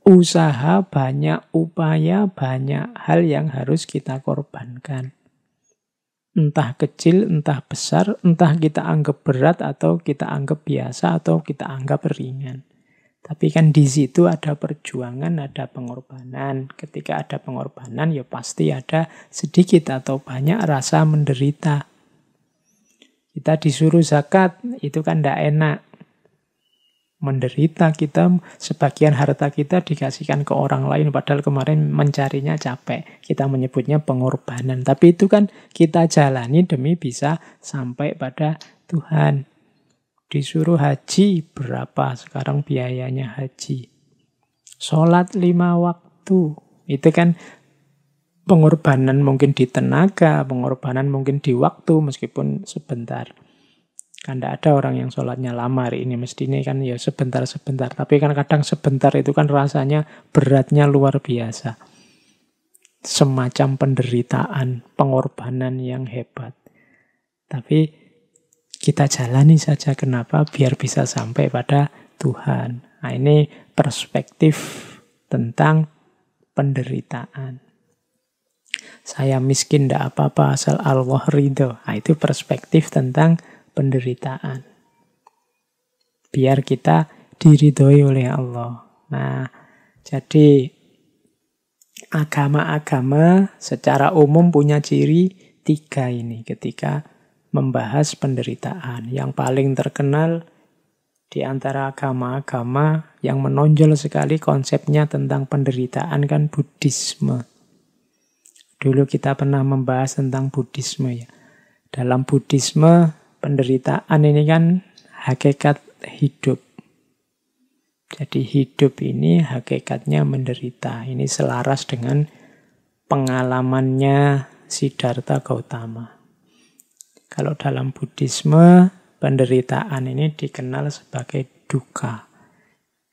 usaha, banyak upaya, banyak hal yang harus kita korbankan. Entah kecil, entah besar, entah kita anggap berat atau kita anggap biasa atau kita anggap ringan. Tapi kan di situ ada perjuangan, ada pengorbanan. Ketika ada pengorbanan ya pasti ada sedikit atau banyak rasa menderita. Kita disuruh zakat, itu kan tidak enak. Menderita kita, sebagian harta kita dikasihkan ke orang lain, padahal kemarin mencarinya capek. Kita menyebutnya pengorbanan. Tapi itu kan kita jalani demi bisa sampai pada Tuhan. Disuruh haji, berapa sekarang biayanya haji? Sholat lima waktu, itu kan pengorbanan mungkin di tenaga, pengorbanan mungkin di waktu meskipun sebentar. Kan tidak ada orang yang sholatnya lama hari ini, mestinya kan ya sebentar-sebentar. Tapi kan kadang sebentar itu kan rasanya beratnya luar biasa. Semacam penderitaan, pengorbanan yang hebat. Tapi kita jalani saja kenapa biar bisa sampai pada Tuhan. Nah, ini perspektif tentang penderitaan. Saya miskin tidak apa-apa asal Allah ridho. Nah, itu perspektif tentang penderitaan. Biar kita diridhoi oleh Allah. Nah, jadi agama-agama secara umum punya ciri tiga ini ketika membahas penderitaan. Yang paling terkenal di antara agama-agama yang menonjol sekali konsepnya tentang penderitaan kan Buddhisme. Dulu kita pernah membahas tentang Buddhisme ya. Dalam Buddhisme penderitaan ini kan hakikat hidup. Jadi hidup ini hakikatnya menderita. Ini selaras dengan pengalamannya Siddhartha Gautama. Kalau dalam Buddhisme, penderitaan ini dikenal sebagai duka.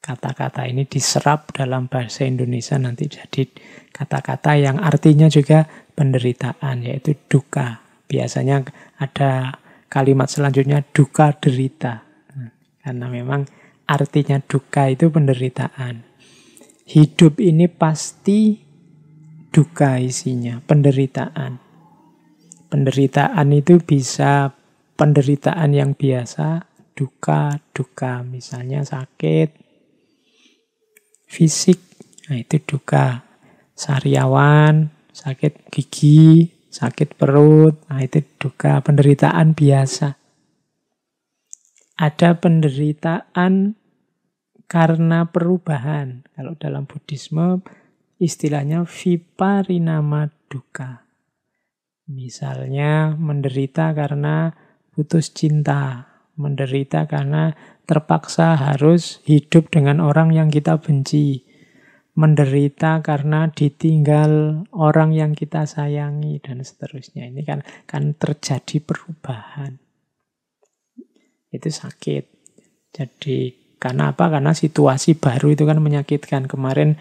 Kata-kata ini diserap dalam bahasa Indonesia nanti jadi kata-kata yang artinya juga penderitaan, yaitu duka. Biasanya ada kalimat selanjutnya duka derita. Nah, karena memang artinya duka itu penderitaan. Hidup ini pasti duka isinya, penderitaan penderitaan itu bisa penderitaan yang biasa, duka, duka misalnya sakit, fisik, nah itu duka, sariawan, sakit gigi, sakit perut, nah itu duka, penderitaan biasa. Ada penderitaan karena perubahan. Kalau dalam Buddhisme istilahnya viparinama duka Misalnya menderita karena putus cinta, menderita karena terpaksa harus hidup dengan orang yang kita benci, menderita karena ditinggal orang yang kita sayangi dan seterusnya. Ini kan kan terjadi perubahan. Itu sakit. Jadi karena apa? Karena situasi baru itu kan menyakitkan. Kemarin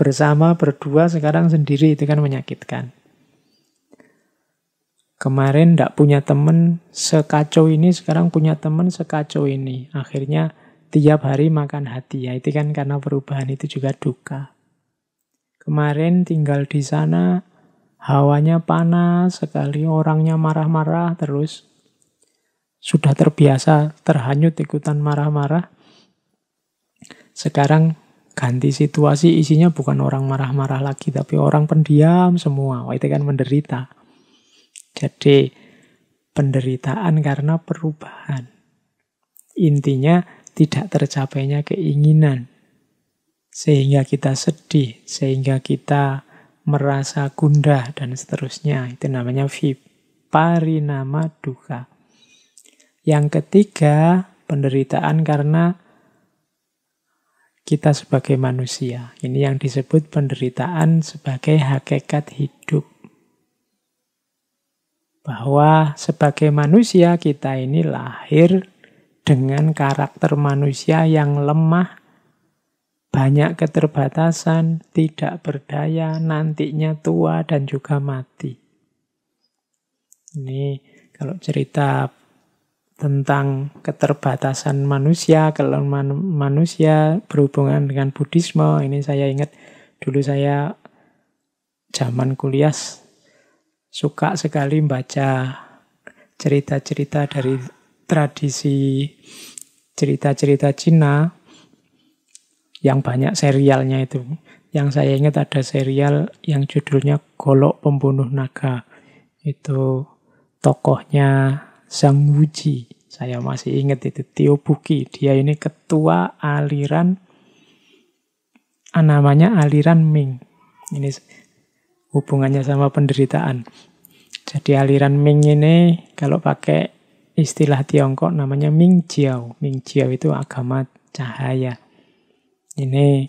bersama berdua, sekarang sendiri itu kan menyakitkan. Kemarin tidak punya teman sekacau ini, sekarang punya teman sekacau ini. Akhirnya tiap hari makan hati ya. Itu kan karena perubahan itu juga duka. Kemarin tinggal di sana, hawanya panas sekali, orangnya marah-marah terus. Sudah terbiasa terhanyut ikutan marah-marah. Sekarang ganti situasi isinya bukan orang marah-marah lagi tapi orang pendiam semua. Wah, itu kan menderita. Jadi penderitaan karena perubahan. Intinya tidak tercapainya keinginan. Sehingga kita sedih, sehingga kita merasa gundah dan seterusnya. Itu namanya viparinama duka. Yang ketiga, penderitaan karena kita sebagai manusia. Ini yang disebut penderitaan sebagai hakikat hidup bahwa sebagai manusia kita ini lahir dengan karakter manusia yang lemah, banyak keterbatasan, tidak berdaya, nantinya tua dan juga mati. Ini kalau cerita tentang keterbatasan manusia, kelemahan manusia berhubungan dengan Buddhisme, ini saya ingat dulu saya zaman kuliah suka sekali baca cerita-cerita dari tradisi cerita-cerita Cina yang banyak serialnya itu. Yang saya ingat ada serial yang judulnya Golok Pembunuh Naga. Itu tokohnya Sang Wuji. Saya masih ingat itu Tio Buki. Dia ini ketua aliran namanya aliran Ming. Ini hubungannya sama penderitaan. Jadi aliran Ming ini kalau pakai istilah Tiongkok namanya Ming Jiao. Ming Jiao itu agama cahaya. Ini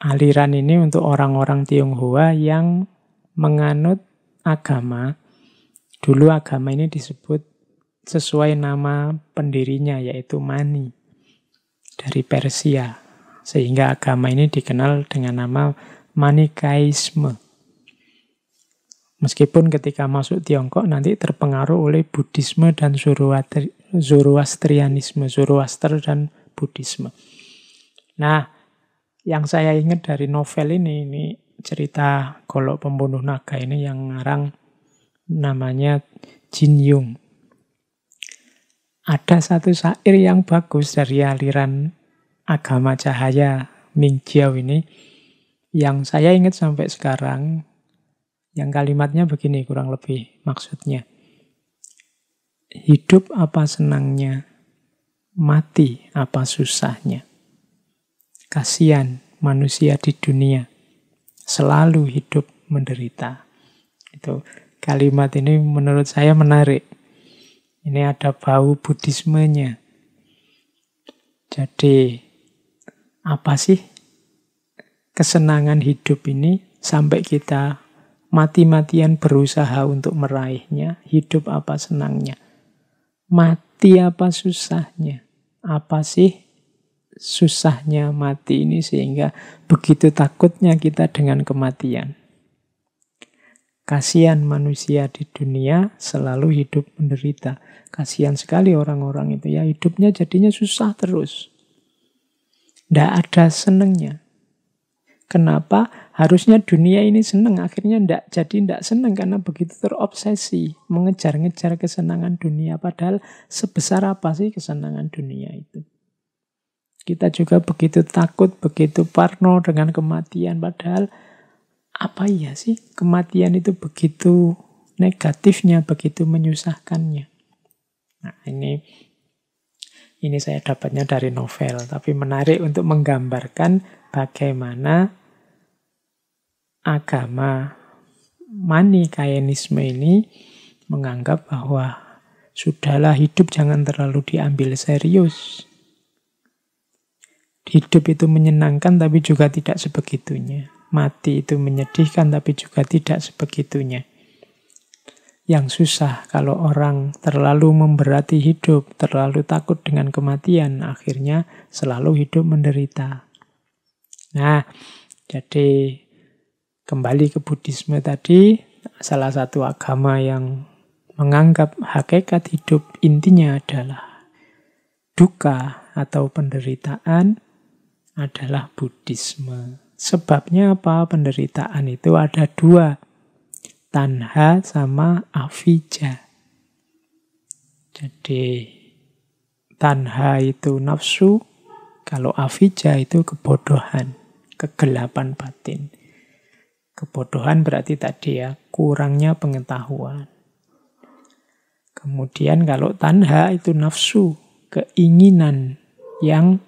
aliran ini untuk orang-orang Tionghoa yang menganut agama. Dulu agama ini disebut sesuai nama pendirinya yaitu Mani dari Persia. Sehingga agama ini dikenal dengan nama Manikaisme. Meskipun ketika masuk Tiongkok nanti terpengaruh oleh Buddhisme dan Zoroastrianisme, Zoroaster dan Buddhisme. Nah, yang saya ingat dari novel ini, ini cerita Kolok pembunuh naga ini yang ngarang namanya Jin Yong. Ada satu syair yang bagus dari aliran agama cahaya Ming Jiao ini yang saya ingat sampai sekarang yang kalimatnya begini kurang lebih maksudnya. Hidup apa senangnya, mati apa susahnya. Kasihan manusia di dunia, selalu hidup menderita. Itu kalimat ini menurut saya menarik. Ini ada bau buddhismenya. Jadi apa sih kesenangan hidup ini sampai kita mati-matian berusaha untuk meraihnya, hidup apa senangnya, mati apa susahnya, apa sih susahnya mati ini sehingga begitu takutnya kita dengan kematian. Kasihan manusia di dunia selalu hidup menderita. Kasihan sekali orang-orang itu ya hidupnya jadinya susah terus. Tidak ada senangnya Kenapa? harusnya dunia ini senang, akhirnya ndak jadi ndak senang karena begitu terobsesi mengejar-ngejar kesenangan dunia padahal sebesar apa sih kesenangan dunia itu kita juga begitu takut begitu parno dengan kematian padahal apa ya sih kematian itu begitu negatifnya begitu menyusahkannya nah ini ini saya dapatnya dari novel tapi menarik untuk menggambarkan bagaimana agama manikayanisme ini menganggap bahwa sudahlah hidup jangan terlalu diambil serius. Hidup itu menyenangkan tapi juga tidak sebegitunya. Mati itu menyedihkan tapi juga tidak sebegitunya. Yang susah kalau orang terlalu memberati hidup, terlalu takut dengan kematian, akhirnya selalu hidup menderita. Nah, jadi kembali ke Buddhisme tadi, salah satu agama yang menganggap hakikat hidup intinya adalah duka atau penderitaan adalah Buddhisme. Sebabnya apa? Penderitaan itu ada dua. Tanha sama avijja. Jadi tanha itu nafsu, kalau avijja itu kebodohan, kegelapan batin. Kebodohan berarti tadi ya, kurangnya pengetahuan. Kemudian kalau tanha itu nafsu, keinginan yang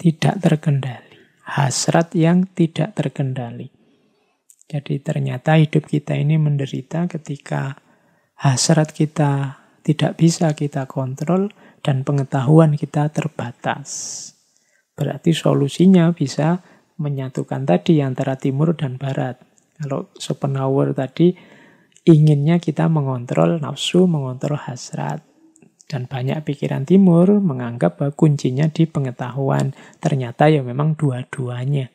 tidak terkendali, hasrat yang tidak terkendali. Jadi ternyata hidup kita ini menderita ketika hasrat kita tidak bisa kita kontrol dan pengetahuan kita terbatas. Berarti solusinya bisa menyatukan tadi antara timur dan barat. Kalau Schopenhauer tadi inginnya kita mengontrol nafsu, mengontrol hasrat. Dan banyak pikiran timur menganggap bahwa kuncinya di pengetahuan. Ternyata ya memang dua-duanya.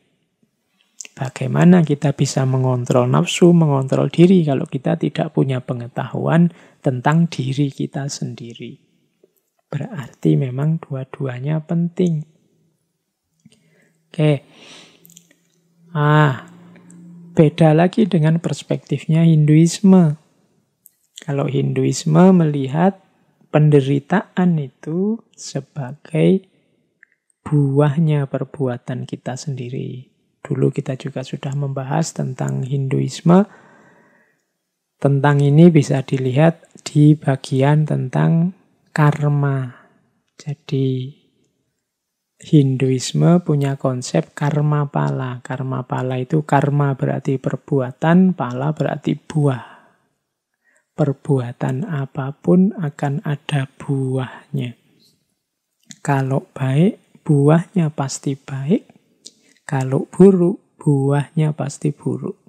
Bagaimana kita bisa mengontrol nafsu, mengontrol diri kalau kita tidak punya pengetahuan tentang diri kita sendiri. Berarti memang dua-duanya penting. Oke. Ah, beda lagi dengan perspektifnya Hinduisme. Kalau Hinduisme melihat penderitaan itu sebagai buahnya perbuatan kita sendiri. Dulu kita juga sudah membahas tentang Hinduisme. Tentang ini bisa dilihat di bagian tentang karma. Jadi Hinduisme punya konsep karma pala. Karma pala itu karma berarti perbuatan, pala berarti buah. Perbuatan apapun akan ada buahnya. Kalau baik, buahnya pasti baik. Kalau buruk, buahnya pasti buruk.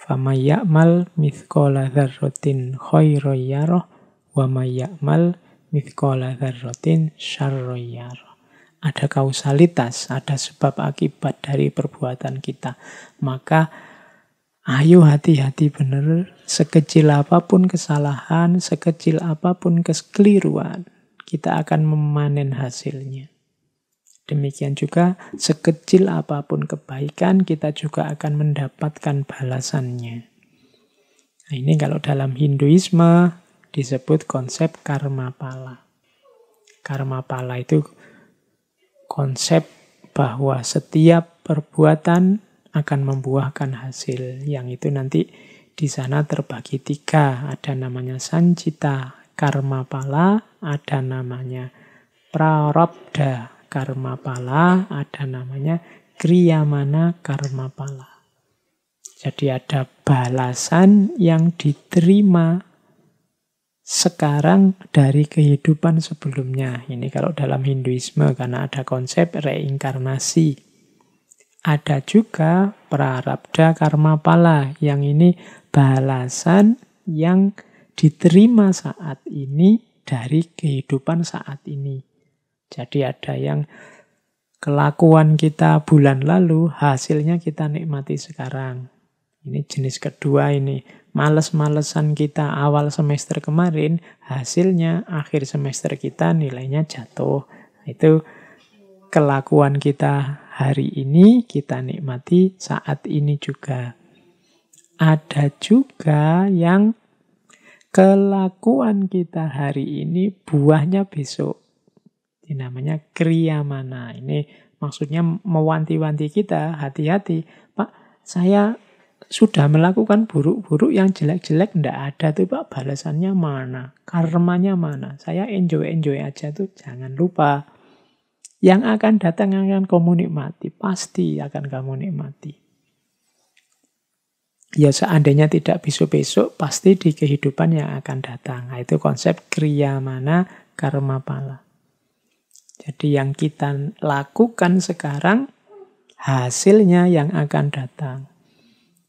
Fama ya'mal mithkola dzarratin khairan yarah wa may ya'mal ada kausalitas, ada sebab akibat dari perbuatan kita. Maka ayo hati-hati benar, sekecil apapun kesalahan, sekecil apapun kekeliruan, kita akan memanen hasilnya. Demikian juga sekecil apapun kebaikan, kita juga akan mendapatkan balasannya. Nah, ini kalau dalam Hinduisme disebut konsep karma pala. Karma pala itu konsep bahwa setiap perbuatan akan membuahkan hasil yang itu nanti di sana terbagi tiga ada namanya sanjita karma pala ada namanya prarabdha karma pala ada namanya kriyamana karma pala jadi ada balasan yang diterima sekarang dari kehidupan sebelumnya. Ini kalau dalam Hinduisme karena ada konsep reinkarnasi. Ada juga prarabdha karma pala yang ini balasan yang diterima saat ini dari kehidupan saat ini. Jadi ada yang kelakuan kita bulan lalu hasilnya kita nikmati sekarang. Ini jenis kedua ini males-malesan kita awal semester kemarin, hasilnya akhir semester kita nilainya jatuh. Itu kelakuan kita hari ini kita nikmati saat ini juga. Ada juga yang kelakuan kita hari ini buahnya besok. Ini namanya kriyamana. Ini maksudnya mewanti-wanti kita hati-hati. Pak, saya sudah melakukan buruk-buruk yang jelek-jelek ndak ada tuh pak balasannya mana karmanya mana saya enjoy enjoy aja tuh jangan lupa yang akan datang yang akan kamu nikmati pasti akan kamu nikmati ya seandainya tidak besok-besok pasti di kehidupan yang akan datang nah, itu konsep kriya mana karma pala jadi yang kita lakukan sekarang hasilnya yang akan datang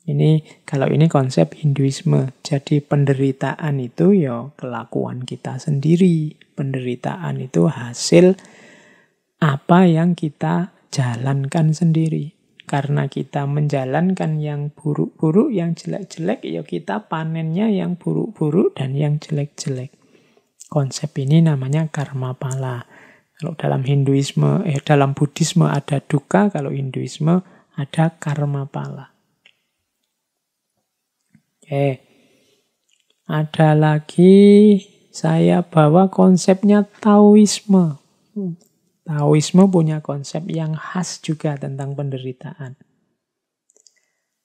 ini kalau ini konsep Hinduisme. Jadi penderitaan itu ya kelakuan kita sendiri. Penderitaan itu hasil apa yang kita jalankan sendiri. Karena kita menjalankan yang buruk-buruk, yang jelek-jelek, ya kita panennya yang buruk-buruk dan yang jelek-jelek. Konsep ini namanya karma pala. Kalau dalam Hinduisme, eh, dalam Buddhisme ada duka, kalau Hinduisme ada karma pala. Oke. Eh, ada lagi saya bawa konsepnya Taoisme. Taoisme punya konsep yang khas juga tentang penderitaan.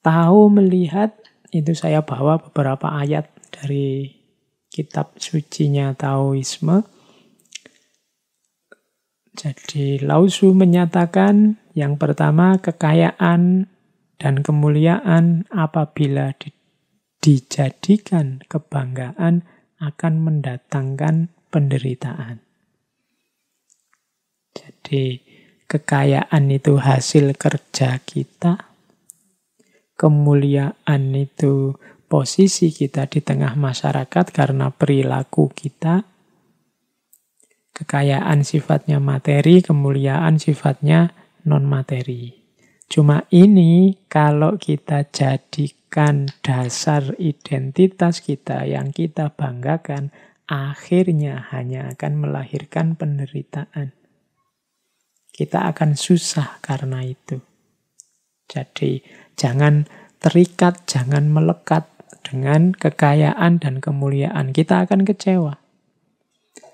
Tahu melihat itu saya bawa beberapa ayat dari kitab sucinya Taoisme. Jadi Lausu menyatakan yang pertama kekayaan dan kemuliaan apabila di dijadikan kebanggaan akan mendatangkan penderitaan. Jadi, kekayaan itu hasil kerja kita, kemuliaan itu posisi kita di tengah masyarakat karena perilaku kita, kekayaan sifatnya materi, kemuliaan sifatnya non-materi. Cuma ini kalau kita jadi bukan dasar identitas kita yang kita banggakan, akhirnya hanya akan melahirkan penderitaan. Kita akan susah karena itu. Jadi, jangan terikat, jangan melekat dengan kekayaan dan kemuliaan. Kita akan kecewa.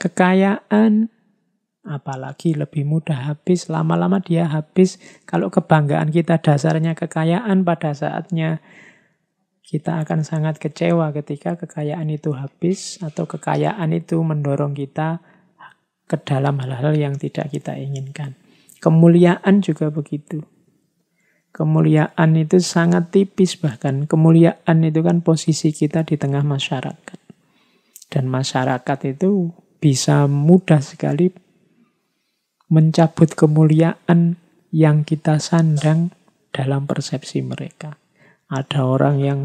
Kekayaan apalagi lebih mudah habis, lama-lama dia habis. Kalau kebanggaan kita dasarnya kekayaan pada saatnya kita akan sangat kecewa ketika kekayaan itu habis atau kekayaan itu mendorong kita ke dalam hal-hal yang tidak kita inginkan. Kemuliaan juga begitu. Kemuliaan itu sangat tipis bahkan. Kemuliaan itu kan posisi kita di tengah masyarakat. Dan masyarakat itu bisa mudah sekali mencabut kemuliaan yang kita sandang dalam persepsi mereka. Ada orang yang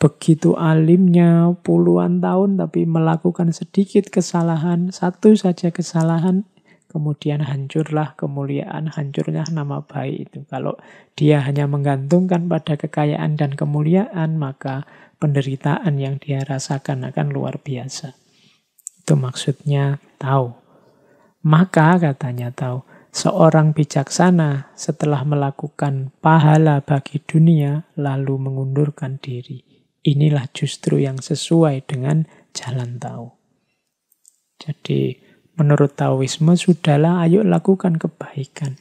begitu alimnya puluhan tahun tapi melakukan sedikit kesalahan, satu saja kesalahan, kemudian hancurlah kemuliaan, hancurnya nama baik itu. Kalau dia hanya menggantungkan pada kekayaan dan kemuliaan, maka penderitaan yang dia rasakan akan luar biasa. Itu maksudnya tahu. Maka katanya tahu, seorang bijaksana setelah melakukan pahala bagi dunia lalu mengundurkan diri Inilah justru yang sesuai dengan jalan tahu. Jadi menurut Taoisme sudahlah ayo lakukan kebaikan.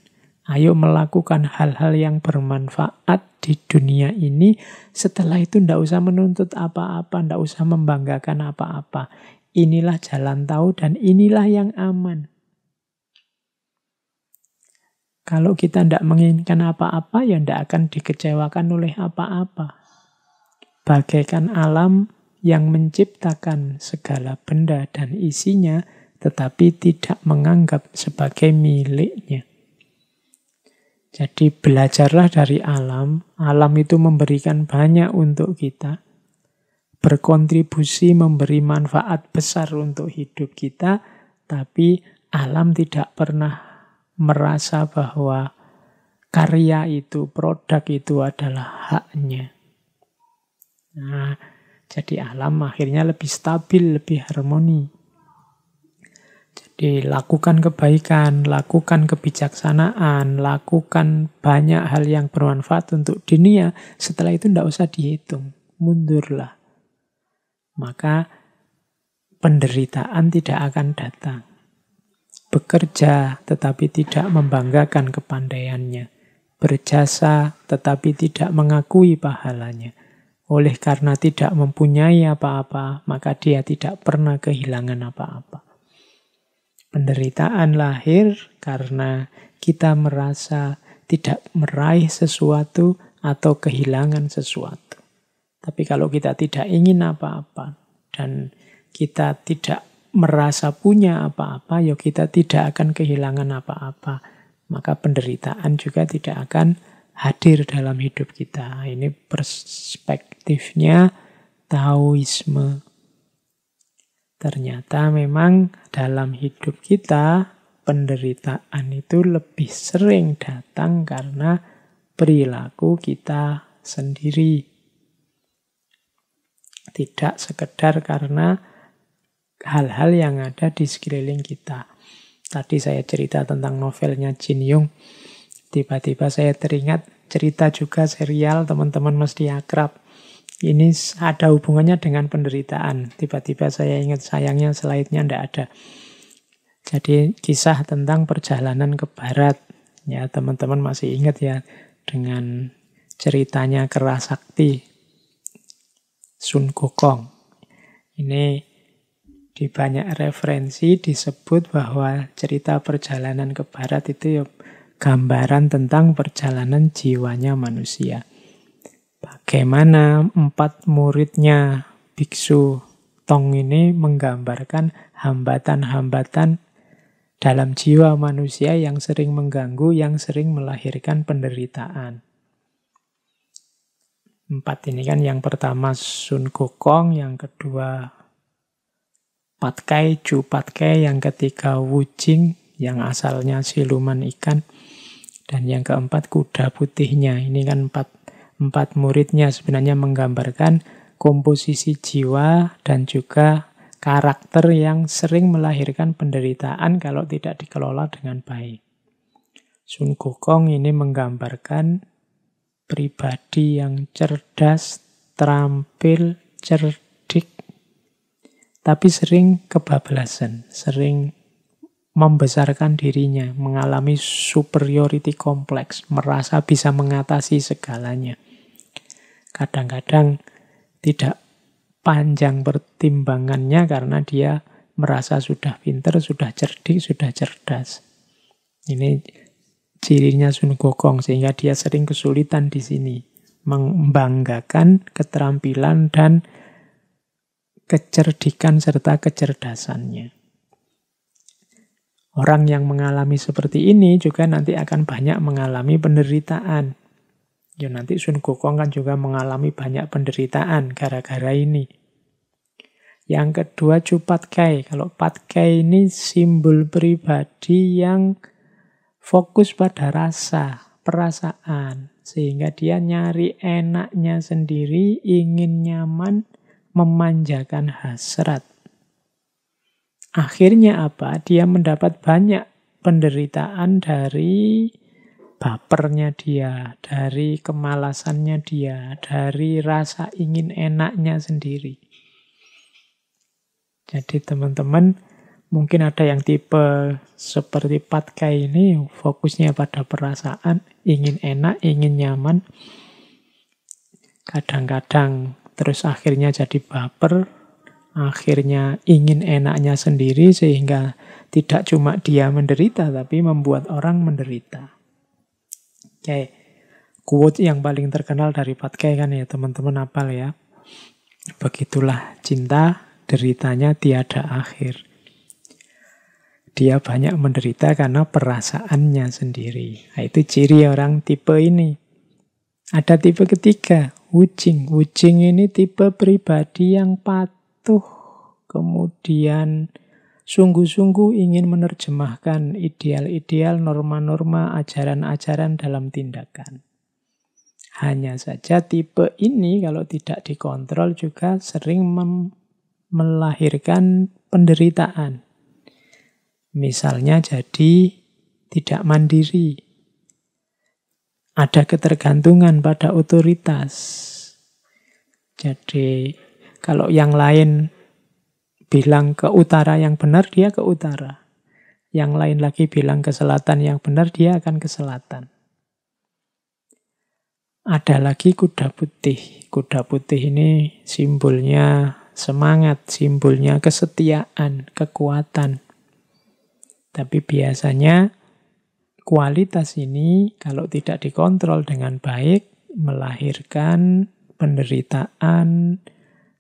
Ayo melakukan hal-hal yang bermanfaat di dunia ini. Setelah itu ndak usah menuntut apa-apa, ndak usah membanggakan apa-apa. Inilah jalan tahu dan inilah yang aman. Kalau kita tidak menginginkan apa-apa, ya tidak akan dikecewakan oleh apa-apa bagaikan alam yang menciptakan segala benda dan isinya, tetapi tidak menganggap sebagai miliknya. Jadi, belajarlah dari alam. Alam itu memberikan banyak untuk kita, berkontribusi memberi manfaat besar untuk hidup kita, tapi alam tidak pernah merasa bahwa karya itu, produk itu adalah haknya. Nah, jadi alam akhirnya lebih stabil, lebih harmoni. Jadi lakukan kebaikan, lakukan kebijaksanaan, lakukan banyak hal yang bermanfaat untuk dunia. Setelah itu tidak usah dihitung, mundurlah. Maka penderitaan tidak akan datang. Bekerja tetapi tidak membanggakan kepandaiannya. Berjasa tetapi tidak mengakui pahalanya. Oleh karena tidak mempunyai apa-apa, maka dia tidak pernah kehilangan apa-apa. Penderitaan lahir karena kita merasa tidak meraih sesuatu atau kehilangan sesuatu. Tapi kalau kita tidak ingin apa-apa dan kita tidak merasa punya apa-apa, ya kita tidak akan kehilangan apa-apa. Maka penderitaan juga tidak akan hadir dalam hidup kita. Ini perspektifnya Taoisme. Ternyata memang dalam hidup kita penderitaan itu lebih sering datang karena perilaku kita sendiri. Tidak sekedar karena hal-hal yang ada di sekeliling kita. Tadi saya cerita tentang novelnya Jin Yong Tiba-tiba saya teringat cerita juga serial teman-teman mesti akrab. Ini ada hubungannya dengan penderitaan. Tiba-tiba saya ingat sayangnya selainnya tidak ada. Jadi kisah tentang perjalanan ke barat. Ya teman-teman masih ingat ya dengan ceritanya Kerasakti Sun Gokong. Ini di banyak referensi disebut bahwa cerita perjalanan ke barat itu ya gambaran tentang perjalanan jiwanya manusia. Bagaimana empat muridnya biksu Tong ini menggambarkan hambatan-hambatan dalam jiwa manusia yang sering mengganggu, yang sering melahirkan penderitaan. Empat ini kan yang pertama Sun Gokong, yang kedua Patkai, Chu Patkai, yang ketiga Wujing, yang asalnya siluman ikan. Dan yang keempat kuda putihnya. Ini kan empat, empat muridnya sebenarnya menggambarkan komposisi jiwa dan juga karakter yang sering melahirkan penderitaan kalau tidak dikelola dengan baik. Sun Gokong ini menggambarkan pribadi yang cerdas, terampil, cerdik, tapi sering kebablasan, sering membesarkan dirinya, mengalami superiority kompleks, merasa bisa mengatasi segalanya. Kadang-kadang tidak panjang pertimbangannya karena dia merasa sudah pinter, sudah cerdik, sudah cerdas. Ini cirinya Sun Gokong sehingga dia sering kesulitan di sini membanggakan keterampilan dan kecerdikan serta kecerdasannya. Orang yang mengalami seperti ini juga nanti akan banyak mengalami penderitaan. Ya nanti Sun Gokong kan juga mengalami banyak penderitaan gara-gara ini. Yang kedua cupat kai. Kalau pat kai ini simbol pribadi yang fokus pada rasa, perasaan. Sehingga dia nyari enaknya sendiri, ingin nyaman, memanjakan hasrat. Akhirnya apa? Dia mendapat banyak penderitaan dari bapernya dia, dari kemalasannya dia, dari rasa ingin enaknya sendiri. Jadi teman-teman, mungkin ada yang tipe seperti Patka ini fokusnya pada perasaan, ingin enak, ingin nyaman. Kadang-kadang terus akhirnya jadi baper, akhirnya ingin enaknya sendiri sehingga tidak cuma dia menderita tapi membuat orang menderita. Oke. Okay. Quote yang paling terkenal dari Patkai kan ya teman-teman apal ya. Begitulah cinta deritanya tiada akhir. Dia banyak menderita karena perasaannya sendiri. Nah, itu ciri orang tipe ini. Ada tipe ketiga, ucing. Ucing ini tipe pribadi yang pat jatuh, kemudian sungguh-sungguh ingin menerjemahkan ideal-ideal, norma-norma, ajaran-ajaran dalam tindakan. Hanya saja tipe ini kalau tidak dikontrol juga sering melahirkan penderitaan. Misalnya jadi tidak mandiri. Ada ketergantungan pada otoritas. Jadi kalau yang lain bilang ke utara yang benar, dia ke utara. Yang lain lagi bilang ke selatan yang benar, dia akan ke selatan. Ada lagi kuda putih. Kuda putih ini simbolnya semangat, simbolnya kesetiaan, kekuatan. Tapi biasanya kualitas ini kalau tidak dikontrol dengan baik melahirkan penderitaan,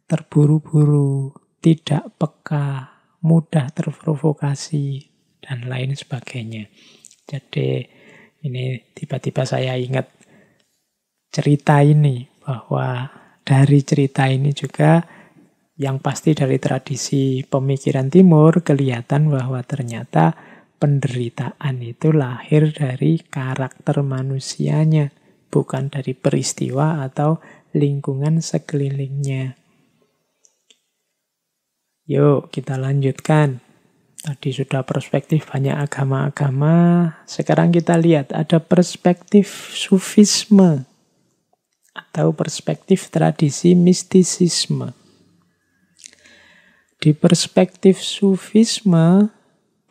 terburu-buru, tidak peka, mudah terprovokasi, dan lain sebagainya. Jadi ini tiba-tiba saya ingat cerita ini bahwa dari cerita ini juga yang pasti dari tradisi pemikiran timur kelihatan bahwa ternyata penderitaan itu lahir dari karakter manusianya, bukan dari peristiwa atau lingkungan sekelilingnya. Yuk, kita lanjutkan. Tadi sudah perspektif banyak agama-agama. Sekarang kita lihat ada perspektif sufisme atau perspektif tradisi mistisisme. Di perspektif sufisme,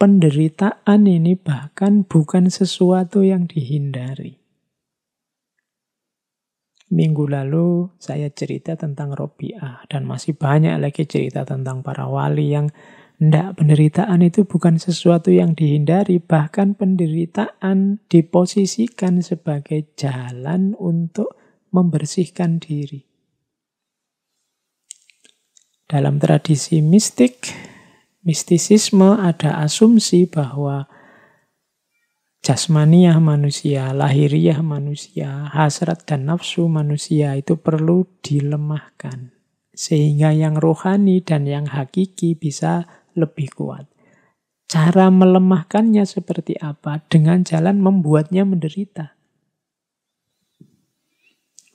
penderitaan ini bahkan bukan sesuatu yang dihindari. Minggu lalu saya cerita tentang Robiah dan masih banyak lagi cerita tentang para wali yang tidak penderitaan itu bukan sesuatu yang dihindari, bahkan penderitaan diposisikan sebagai jalan untuk membersihkan diri. Dalam tradisi mistik, mistisisme ada asumsi bahwa jasmaniah manusia, lahiriah manusia, hasrat dan nafsu manusia itu perlu dilemahkan. Sehingga yang rohani dan yang hakiki bisa lebih kuat. Cara melemahkannya seperti apa? Dengan jalan membuatnya menderita.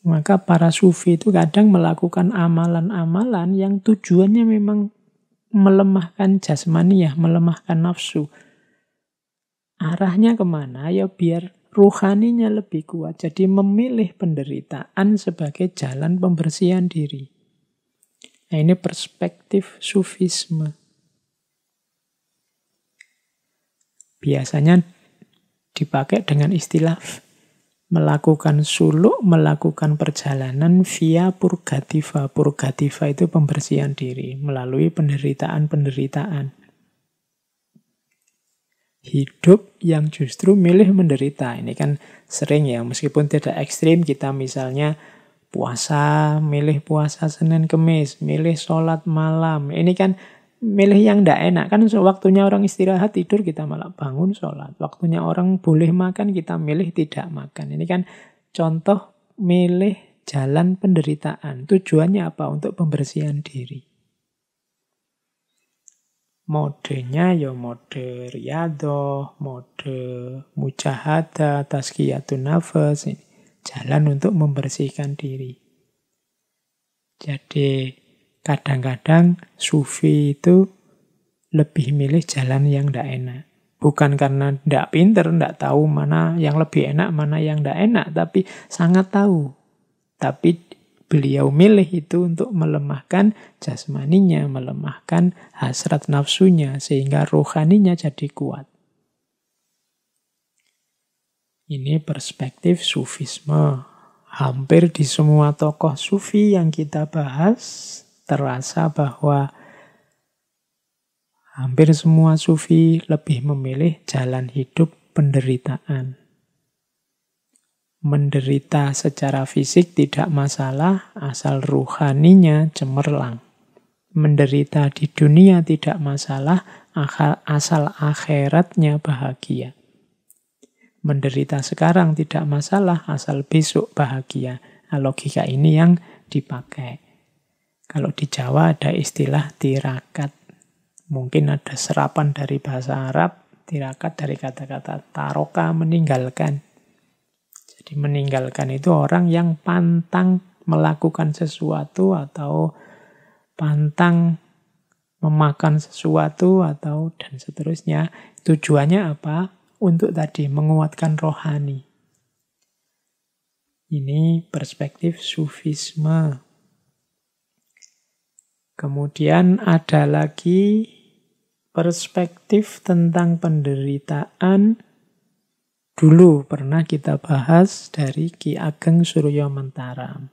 Maka para sufi itu kadang melakukan amalan-amalan yang tujuannya memang melemahkan jasmaniah, melemahkan nafsu Arahnya kemana? Ya biar ruhaninya lebih kuat. Jadi memilih penderitaan sebagai jalan pembersihan diri. Nah ini perspektif sufisme. Biasanya dipakai dengan istilah melakukan suluk, melakukan perjalanan via purgativa. Purgativa itu pembersihan diri melalui penderitaan-penderitaan hidup yang justru milih menderita. Ini kan sering ya, meskipun tidak ekstrim kita misalnya puasa, milih puasa Senin Kemis, milih sholat malam. Ini kan milih yang tidak enak. Kan waktunya orang istirahat tidur kita malah bangun sholat. Waktunya orang boleh makan kita milih tidak makan. Ini kan contoh milih jalan penderitaan. Tujuannya apa? Untuk pembersihan diri modenya ya mode riado, mode mujahada, taskiyatun nafas, jalan untuk membersihkan diri. Jadi kadang-kadang sufi itu lebih milih jalan yang tidak enak. Bukan karena tidak pinter, tidak tahu mana yang lebih enak, mana yang tidak enak, tapi sangat tahu. Tapi Beliau milih itu untuk melemahkan jasmaninya, melemahkan hasrat nafsunya, sehingga rohaninya jadi kuat. Ini perspektif sufisme. Hampir di semua tokoh sufi yang kita bahas, terasa bahwa hampir semua sufi lebih memilih jalan hidup penderitaan menderita secara fisik tidak masalah asal ruhaninya cemerlang. Menderita di dunia tidak masalah asal akhiratnya bahagia. Menderita sekarang tidak masalah asal besok bahagia. Nah, logika ini yang dipakai. Kalau di Jawa ada istilah tirakat. Mungkin ada serapan dari bahasa Arab, tirakat dari kata-kata taroka meninggalkan jadi meninggalkan itu orang yang pantang melakukan sesuatu atau pantang memakan sesuatu atau dan seterusnya. Tujuannya apa? Untuk tadi menguatkan rohani. Ini perspektif sufisme. Kemudian ada lagi perspektif tentang penderitaan Dulu pernah kita bahas dari Ki Ageng Suryo Mentaram.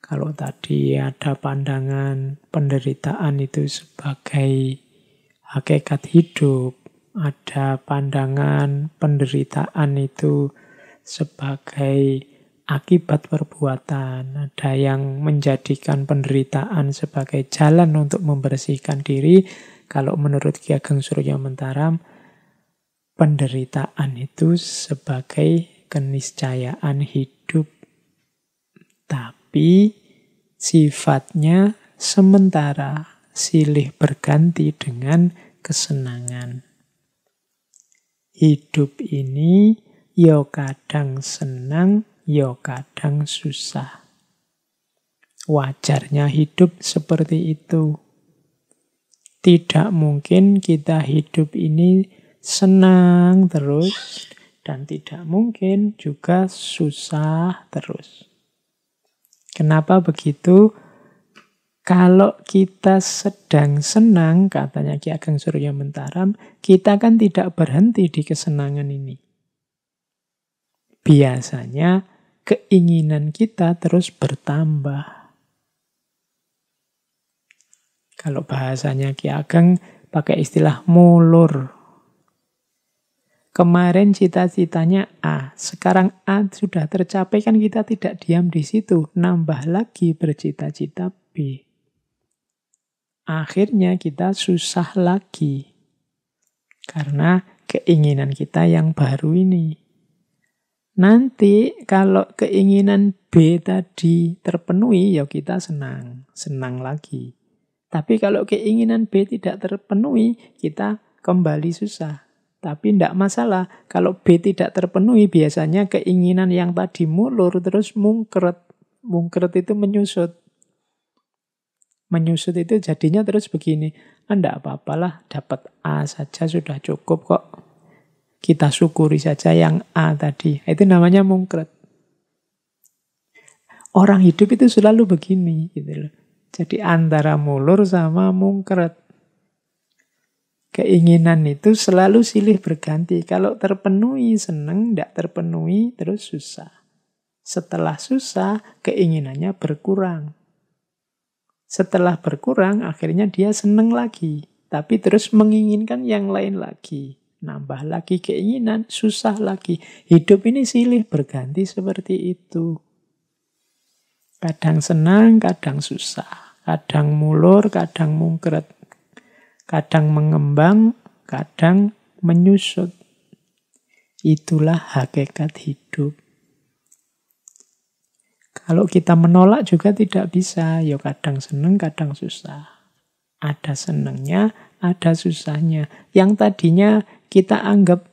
Kalau tadi ada pandangan penderitaan itu sebagai hakikat hidup, ada pandangan penderitaan itu sebagai akibat perbuatan, ada yang menjadikan penderitaan sebagai jalan untuk membersihkan diri. Kalau menurut Ki Ageng Suryo Mentaram, penderitaan itu sebagai keniscayaan hidup, tapi sifatnya sementara, silih berganti dengan kesenangan. Hidup ini ya kadang senang, ya kadang susah. Wajarnya hidup seperti itu. Tidak mungkin kita hidup ini senang terus dan tidak mungkin juga susah terus. Kenapa begitu? Kalau kita sedang senang, katanya Ki Ageng Surya Mentaram, kita kan tidak berhenti di kesenangan ini. Biasanya keinginan kita terus bertambah. Kalau bahasanya Ki Ageng pakai istilah mulur, Kemarin cita-citanya A, sekarang A sudah tercapai kan kita tidak diam di situ, nambah lagi bercita-cita B. Akhirnya kita susah lagi karena keinginan kita yang baru ini. Nanti kalau keinginan B tadi terpenuhi ya kita senang, senang lagi. Tapi kalau keinginan B tidak terpenuhi, kita kembali susah. Tapi tidak masalah, kalau B tidak terpenuhi biasanya keinginan yang tadi mulur terus mungkret. Mungkret itu menyusut. Menyusut itu jadinya terus begini. Anda ah, apa-apalah, dapat A saja sudah cukup kok. Kita syukuri saja yang A tadi. Nah, itu namanya mungkret. Orang hidup itu selalu begini gitu loh. Jadi antara mulur sama mungkret keinginan itu selalu silih berganti. Kalau terpenuhi seneng, tidak terpenuhi terus susah. Setelah susah, keinginannya berkurang. Setelah berkurang, akhirnya dia seneng lagi. Tapi terus menginginkan yang lain lagi. Nambah lagi keinginan, susah lagi. Hidup ini silih berganti seperti itu. Kadang senang, kadang susah. Kadang mulur, kadang mungkret kadang mengembang, kadang menyusut. Itulah hakikat hidup. Kalau kita menolak juga tidak bisa, ya kadang seneng, kadang susah. Ada senengnya, ada susahnya. Yang tadinya kita anggap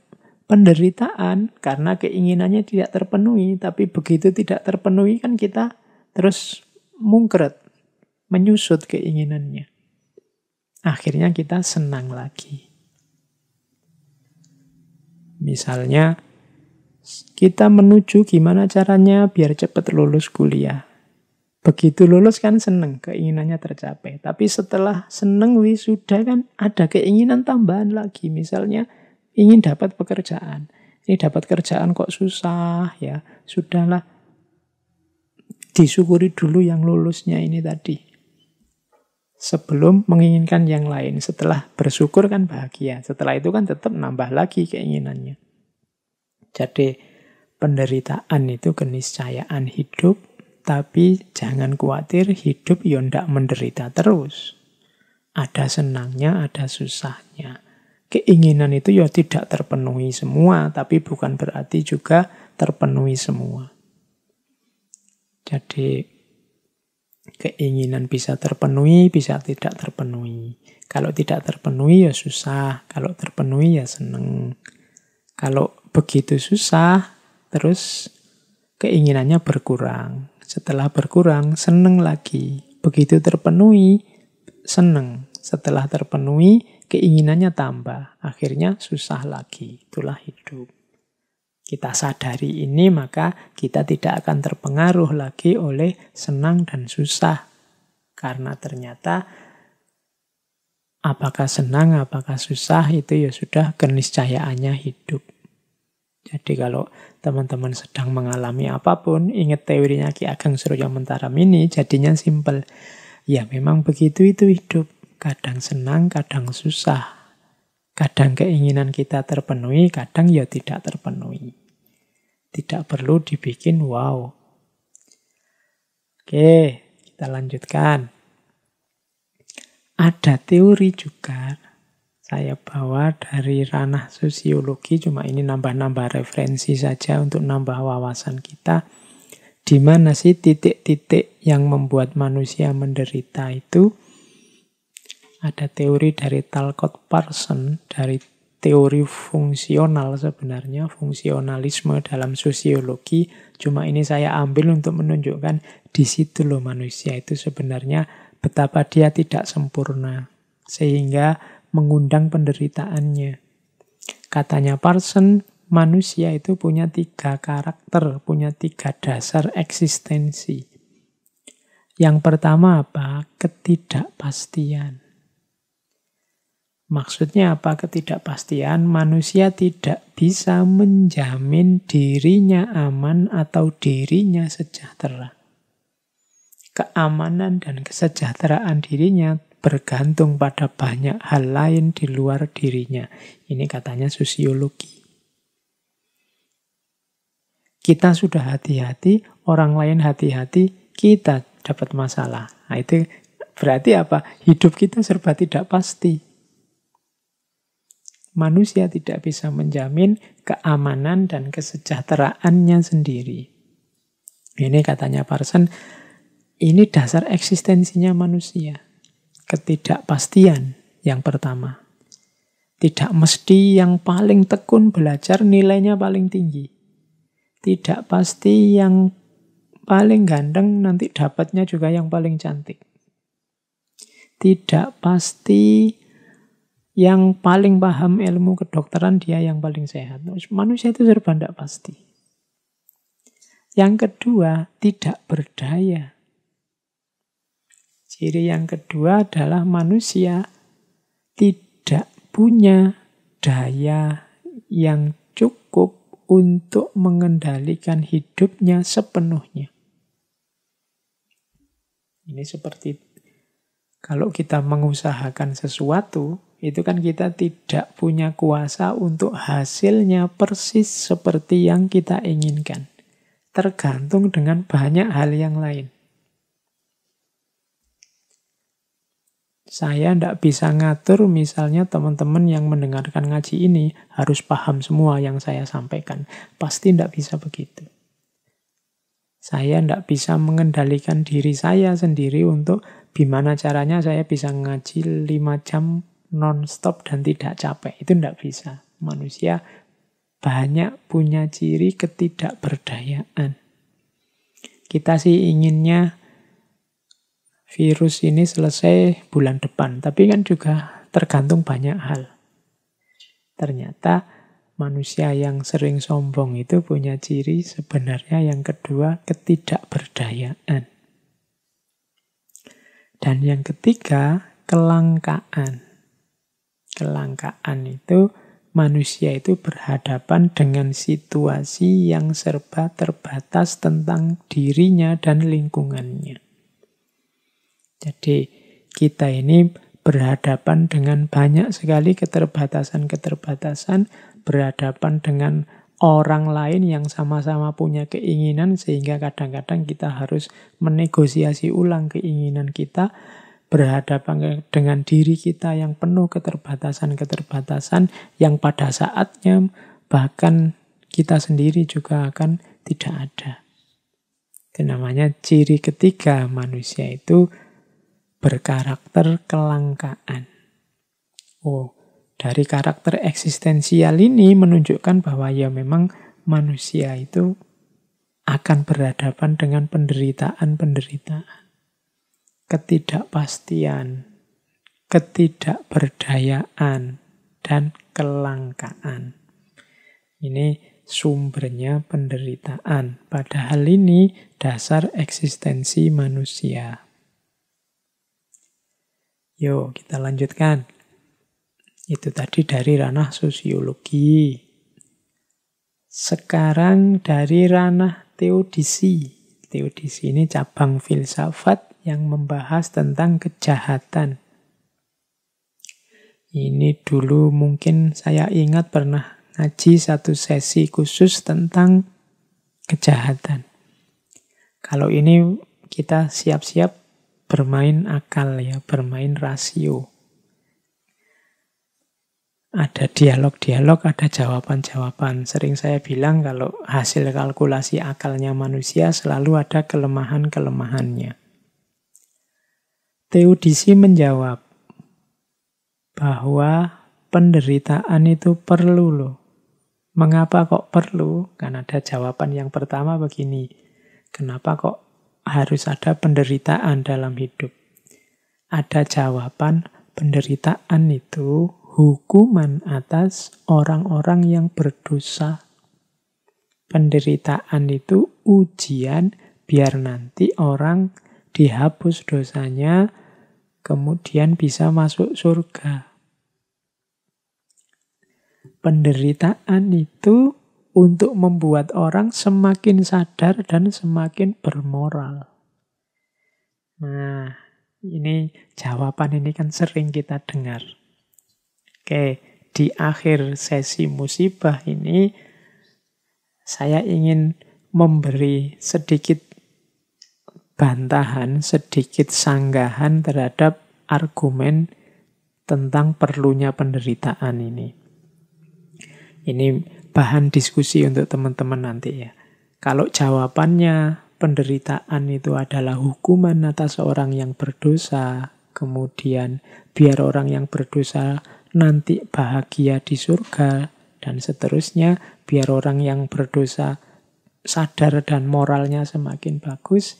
penderitaan karena keinginannya tidak terpenuhi, tapi begitu tidak terpenuhi kan kita terus mungkret, menyusut keinginannya akhirnya kita senang lagi. Misalnya, kita menuju gimana caranya biar cepat lulus kuliah. Begitu lulus kan seneng, keinginannya tercapai. Tapi setelah seneng wisuda kan ada keinginan tambahan lagi. Misalnya ingin dapat pekerjaan. Ini dapat kerjaan kok susah ya. Sudahlah disyukuri dulu yang lulusnya ini tadi sebelum menginginkan yang lain. Setelah bersyukur kan bahagia. Setelah itu kan tetap nambah lagi keinginannya. Jadi penderitaan itu keniscayaan hidup, tapi jangan khawatir hidup ya ndak menderita terus. Ada senangnya, ada susahnya. Keinginan itu ya tidak terpenuhi semua, tapi bukan berarti juga terpenuhi semua. Jadi keinginan bisa terpenuhi, bisa tidak terpenuhi. Kalau tidak terpenuhi ya susah, kalau terpenuhi ya seneng. Kalau begitu susah, terus keinginannya berkurang. Setelah berkurang, seneng lagi. Begitu terpenuhi, seneng. Setelah terpenuhi, keinginannya tambah. Akhirnya susah lagi. Itulah hidup kita sadari ini, maka kita tidak akan terpengaruh lagi oleh senang dan susah. Karena ternyata apakah senang, apakah susah itu ya sudah keniscayaannya hidup. Jadi kalau teman-teman sedang mengalami apapun, ingat teorinya Ki Ageng Suryo Mentaram ini jadinya simpel. Ya memang begitu itu hidup. Kadang senang, kadang susah. Kadang keinginan kita terpenuhi, kadang ya tidak terpenuhi. Tidak perlu dibikin wow. Oke, kita lanjutkan. Ada teori juga saya bawa dari ranah sosiologi, cuma ini nambah-nambah referensi saja untuk nambah wawasan kita. Di mana sih titik-titik yang membuat manusia menderita itu? Ada teori dari Talcott Parson dari teori fungsional sebenarnya, fungsionalisme dalam sosiologi. Cuma ini saya ambil untuk menunjukkan di situ loh manusia itu sebenarnya betapa dia tidak sempurna. Sehingga mengundang penderitaannya. Katanya Parson, manusia itu punya tiga karakter, punya tiga dasar eksistensi. Yang pertama apa? Ketidakpastian. Maksudnya apa ketidakpastian? Manusia tidak bisa menjamin dirinya aman atau dirinya sejahtera. Keamanan dan kesejahteraan dirinya bergantung pada banyak hal lain di luar dirinya. Ini katanya sosiologi. Kita sudah hati-hati, orang lain hati-hati, kita dapat masalah. Nah, itu berarti apa? Hidup kita serba tidak pasti manusia tidak bisa menjamin keamanan dan kesejahteraannya sendiri. Ini katanya Parson, ini dasar eksistensinya manusia. Ketidakpastian yang pertama. Tidak mesti yang paling tekun belajar nilainya paling tinggi. Tidak pasti yang paling ganteng nanti dapatnya juga yang paling cantik. Tidak pasti yang paling paham ilmu kedokteran dia yang paling sehat. Manusia itu serba tidak pasti. Yang kedua, tidak berdaya. Ciri yang kedua adalah manusia tidak punya daya yang cukup untuk mengendalikan hidupnya sepenuhnya. Ini seperti kalau kita mengusahakan sesuatu, itu kan kita tidak punya kuasa untuk hasilnya persis seperti yang kita inginkan. Tergantung dengan banyak hal yang lain. Saya tidak bisa ngatur misalnya teman-teman yang mendengarkan ngaji ini harus paham semua yang saya sampaikan. Pasti tidak bisa begitu. Saya tidak bisa mengendalikan diri saya sendiri untuk gimana caranya saya bisa ngaji 5 jam nonstop dan tidak capek. Itu tidak bisa. Manusia banyak punya ciri ketidakberdayaan. Kita sih inginnya virus ini selesai bulan depan, tapi kan juga tergantung banyak hal. Ternyata manusia yang sering sombong itu punya ciri sebenarnya yang kedua ketidakberdayaan. Dan yang ketiga, kelangkaan kecelakaan itu manusia itu berhadapan dengan situasi yang serba terbatas tentang dirinya dan lingkungannya. Jadi kita ini berhadapan dengan banyak sekali keterbatasan-keterbatasan, berhadapan dengan orang lain yang sama-sama punya keinginan sehingga kadang-kadang kita harus menegosiasi ulang keinginan kita berhadapan dengan diri kita yang penuh keterbatasan-keterbatasan yang pada saatnya bahkan kita sendiri juga akan tidak ada. Itu namanya ciri ketiga manusia itu berkarakter kelangkaan. Oh, dari karakter eksistensial ini menunjukkan bahwa ya memang manusia itu akan berhadapan dengan penderitaan-penderitaan ketidakpastian, ketidakberdayaan, dan kelangkaan. Ini sumbernya penderitaan. Padahal ini dasar eksistensi manusia. Yo, kita lanjutkan. Itu tadi dari ranah sosiologi. Sekarang dari ranah teodisi. Teodisi ini cabang filsafat yang membahas tentang kejahatan. Ini dulu mungkin saya ingat pernah ngaji satu sesi khusus tentang kejahatan. Kalau ini kita siap-siap bermain akal ya, bermain rasio. Ada dialog-dialog, ada jawaban-jawaban. Sering saya bilang kalau hasil kalkulasi akalnya manusia selalu ada kelemahan-kelemahannya. Teodisi menjawab bahwa penderitaan itu perlu loh. Mengapa kok perlu? Karena ada jawaban yang pertama begini. Kenapa kok harus ada penderitaan dalam hidup? Ada jawaban penderitaan itu hukuman atas orang-orang yang berdosa. Penderitaan itu ujian biar nanti orang dihapus dosanya, kemudian bisa masuk surga. Penderitaan itu untuk membuat orang semakin sadar dan semakin bermoral. Nah, ini jawaban ini kan sering kita dengar. Oke, di akhir sesi musibah ini saya ingin memberi sedikit bantahan, sedikit sanggahan terhadap argumen tentang perlunya penderitaan ini. Ini bahan diskusi untuk teman-teman nanti ya. Kalau jawabannya penderitaan itu adalah hukuman atas orang yang berdosa, kemudian biar orang yang berdosa nanti bahagia di surga dan seterusnya, biar orang yang berdosa sadar dan moralnya semakin bagus,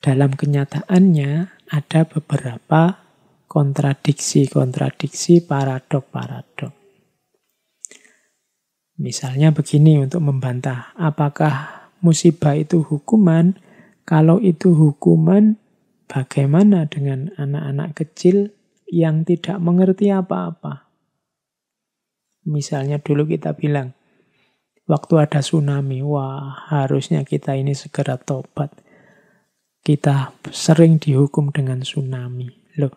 dalam kenyataannya ada beberapa kontradiksi-kontradiksi paradok-paradok. Misalnya begini untuk membantah, apakah musibah itu hukuman? Kalau itu hukuman, bagaimana dengan anak-anak kecil yang tidak mengerti apa-apa? Misalnya dulu kita bilang, waktu ada tsunami, wah harusnya kita ini segera tobat kita sering dihukum dengan tsunami. Loh,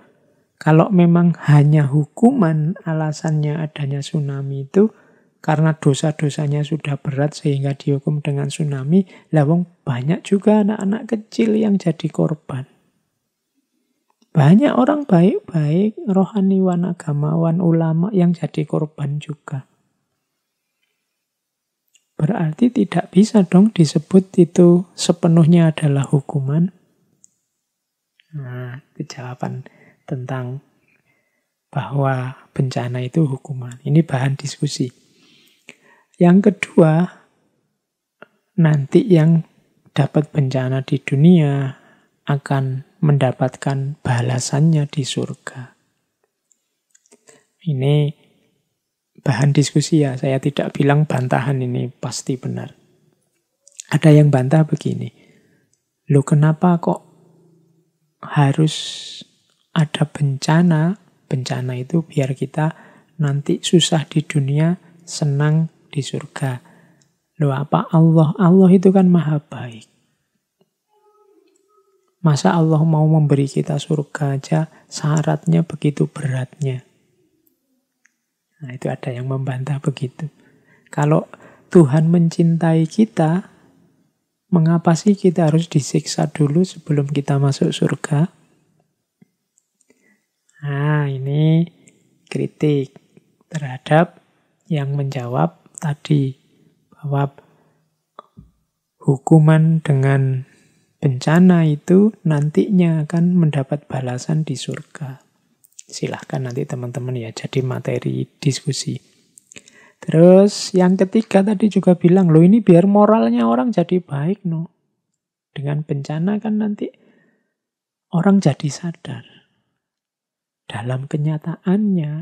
kalau memang hanya hukuman alasannya adanya tsunami itu karena dosa-dosanya sudah berat sehingga dihukum dengan tsunami, lawang banyak juga anak-anak kecil yang jadi korban. Banyak orang baik-baik, rohaniwan, agamawan, ulama yang jadi korban juga. Berarti tidak bisa dong disebut itu sepenuhnya adalah hukuman. Nah, itu jawaban tentang bahwa bencana itu hukuman. Ini bahan diskusi. Yang kedua, nanti yang dapat bencana di dunia akan mendapatkan balasannya di surga. Ini bahan diskusi ya. Saya tidak bilang bantahan ini pasti benar. Ada yang bantah begini. Lo kenapa kok harus ada bencana? Bencana itu biar kita nanti susah di dunia, senang di surga. Lo apa Allah? Allah itu kan maha baik. Masa Allah mau memberi kita surga aja syaratnya begitu beratnya. Nah, itu ada yang membantah begitu. Kalau Tuhan mencintai kita, mengapa sih kita harus disiksa dulu sebelum kita masuk surga? Nah, ini kritik terhadap yang menjawab tadi bahwa hukuman dengan bencana itu nantinya akan mendapat balasan di surga. Silahkan nanti teman-teman ya jadi materi diskusi. Terus yang ketiga tadi juga bilang, lo ini biar moralnya orang jadi baik, no. Dengan bencana kan nanti orang jadi sadar. Dalam kenyataannya,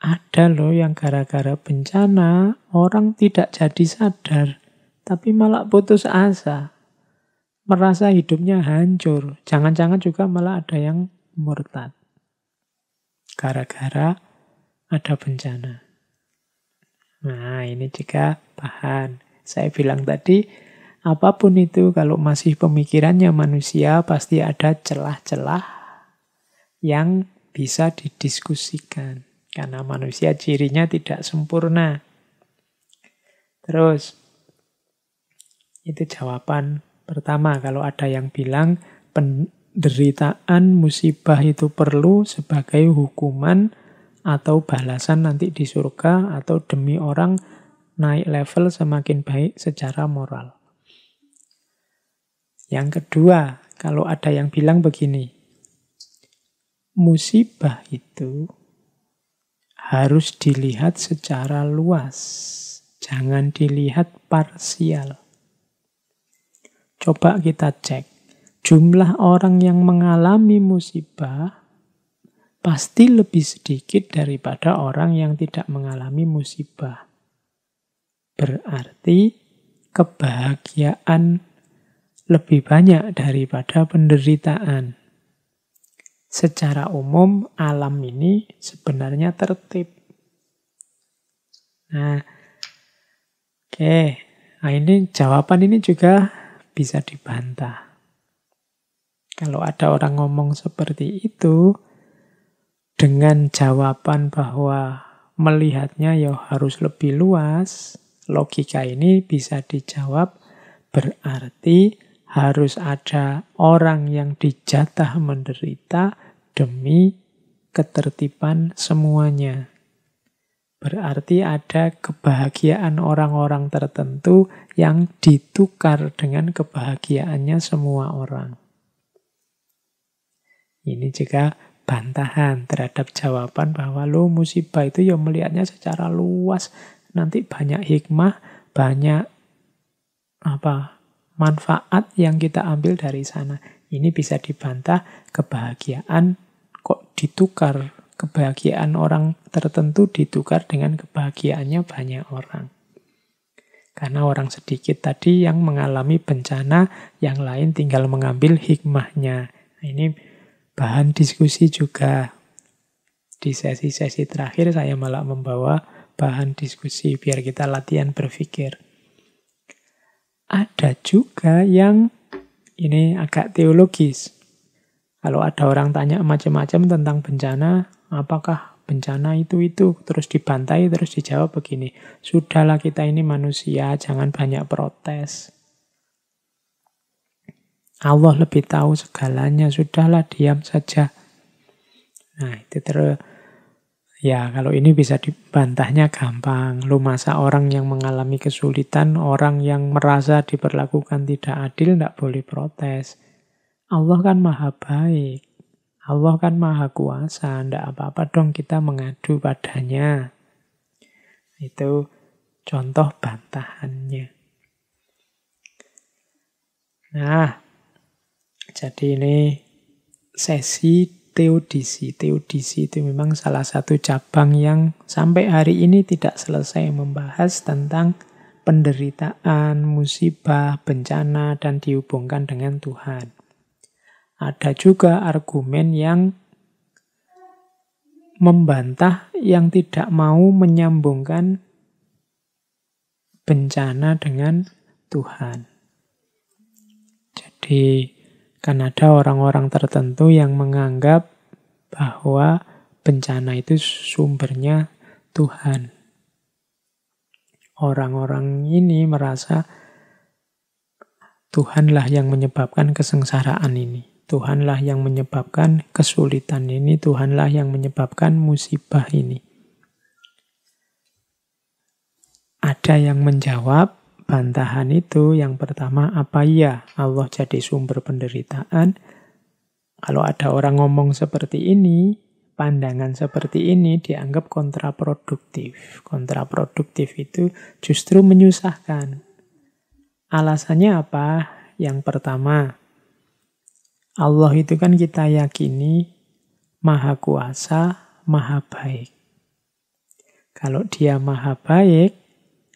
ada loh yang gara-gara bencana, orang tidak jadi sadar, tapi malah putus asa. Merasa hidupnya hancur. Jangan-jangan juga malah ada yang murtad gara-gara ada bencana. Nah, ini juga bahan. Saya bilang tadi, apapun itu kalau masih pemikirannya manusia pasti ada celah-celah yang bisa didiskusikan. Karena manusia cirinya tidak sempurna. Terus, itu jawaban pertama kalau ada yang bilang pen, Deritaan musibah itu perlu sebagai hukuman atau balasan nanti di surga atau demi orang naik level semakin baik secara moral. Yang kedua, kalau ada yang bilang begini, musibah itu harus dilihat secara luas, jangan dilihat parsial. Coba kita cek jumlah orang yang mengalami musibah pasti lebih sedikit daripada orang yang tidak mengalami musibah. Berarti kebahagiaan lebih banyak daripada penderitaan. Secara umum, alam ini sebenarnya tertib. Nah, oke, okay. nah ini jawaban ini juga bisa dibantah. Kalau ada orang ngomong seperti itu, dengan jawaban bahwa melihatnya ya harus lebih luas, logika ini bisa dijawab berarti harus ada orang yang dijatah menderita demi ketertiban semuanya. Berarti ada kebahagiaan orang-orang tertentu yang ditukar dengan kebahagiaannya semua orang. Ini juga bantahan terhadap jawaban bahwa lo musibah itu ya melihatnya secara luas. Nanti banyak hikmah, banyak apa manfaat yang kita ambil dari sana. Ini bisa dibantah kebahagiaan kok ditukar kebahagiaan orang tertentu ditukar dengan kebahagiaannya banyak orang. Karena orang sedikit tadi yang mengalami bencana, yang lain tinggal mengambil hikmahnya. Nah, ini bahan diskusi juga. Di sesi-sesi terakhir saya malah membawa bahan diskusi biar kita latihan berpikir. Ada juga yang ini agak teologis. Kalau ada orang tanya macam-macam tentang bencana, apakah bencana itu itu terus dibantai terus dijawab begini, sudahlah kita ini manusia, jangan banyak protes. Allah lebih tahu segalanya, sudahlah diam saja. Nah, itu terus ya kalau ini bisa dibantahnya gampang. Lu masa orang yang mengalami kesulitan, orang yang merasa diperlakukan tidak adil tidak boleh protes. Allah kan maha baik. Allah kan maha kuasa, ndak apa-apa dong kita mengadu padanya. Itu contoh bantahannya. Nah, jadi ini sesi teodisi. Teodisi itu memang salah satu cabang yang sampai hari ini tidak selesai membahas tentang penderitaan, musibah, bencana, dan dihubungkan dengan Tuhan. Ada juga argumen yang membantah yang tidak mau menyambungkan bencana dengan Tuhan. Jadi Kan ada orang-orang tertentu yang menganggap bahwa bencana itu sumbernya Tuhan. Orang-orang ini merasa Tuhanlah yang menyebabkan kesengsaraan ini. Tuhanlah yang menyebabkan kesulitan ini, Tuhanlah yang menyebabkan musibah ini. Ada yang menjawab, bantahan itu yang pertama apa ya Allah jadi sumber penderitaan? Kalau ada orang ngomong seperti ini, pandangan seperti ini dianggap kontraproduktif. Kontraproduktif itu justru menyusahkan. Alasannya apa? Yang pertama, Allah itu kan kita yakini maha kuasa, maha baik. Kalau dia maha baik,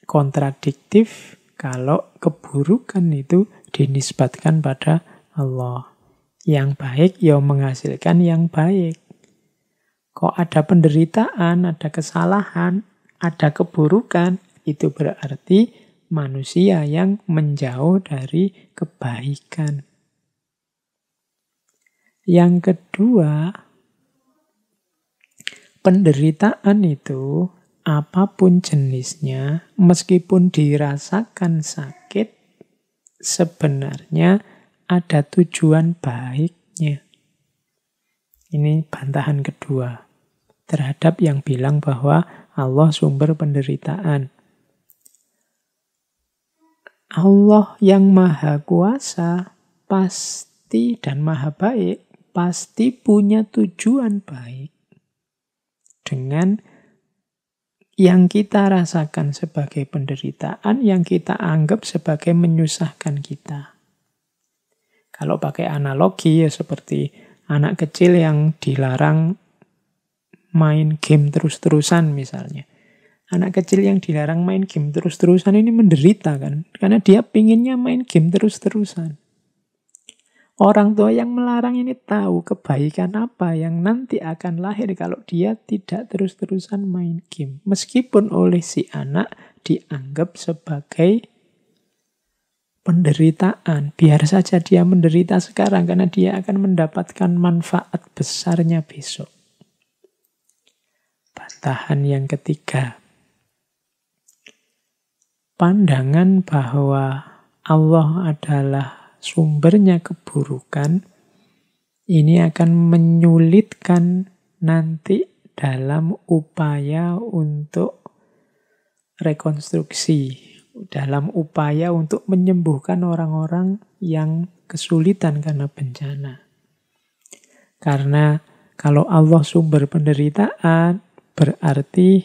kontradiktif, kalau keburukan itu dinisbatkan pada Allah. Yang baik ya menghasilkan yang baik. Kok ada penderitaan, ada kesalahan, ada keburukan, itu berarti manusia yang menjauh dari kebaikan. Yang kedua, penderitaan itu apapun jenisnya, meskipun dirasakan sakit, sebenarnya ada tujuan baiknya. Ini bantahan kedua terhadap yang bilang bahwa Allah sumber penderitaan. Allah yang maha kuasa pasti dan maha baik pasti punya tujuan baik dengan yang kita rasakan sebagai penderitaan, yang kita anggap sebagai menyusahkan kita. Kalau pakai analogi ya seperti anak kecil yang dilarang main game terus-terusan misalnya. Anak kecil yang dilarang main game terus-terusan ini menderita kan, karena dia pinginnya main game terus-terusan. Orang tua yang melarang ini tahu kebaikan apa yang nanti akan lahir kalau dia tidak terus-terusan main game. Meskipun oleh si anak dianggap sebagai penderitaan. Biar saja dia menderita sekarang karena dia akan mendapatkan manfaat besarnya besok. Bantahan yang ketiga. Pandangan bahwa Allah adalah sumbernya keburukan, ini akan menyulitkan nanti dalam upaya untuk rekonstruksi, dalam upaya untuk menyembuhkan orang-orang yang kesulitan karena bencana. Karena kalau Allah sumber penderitaan, berarti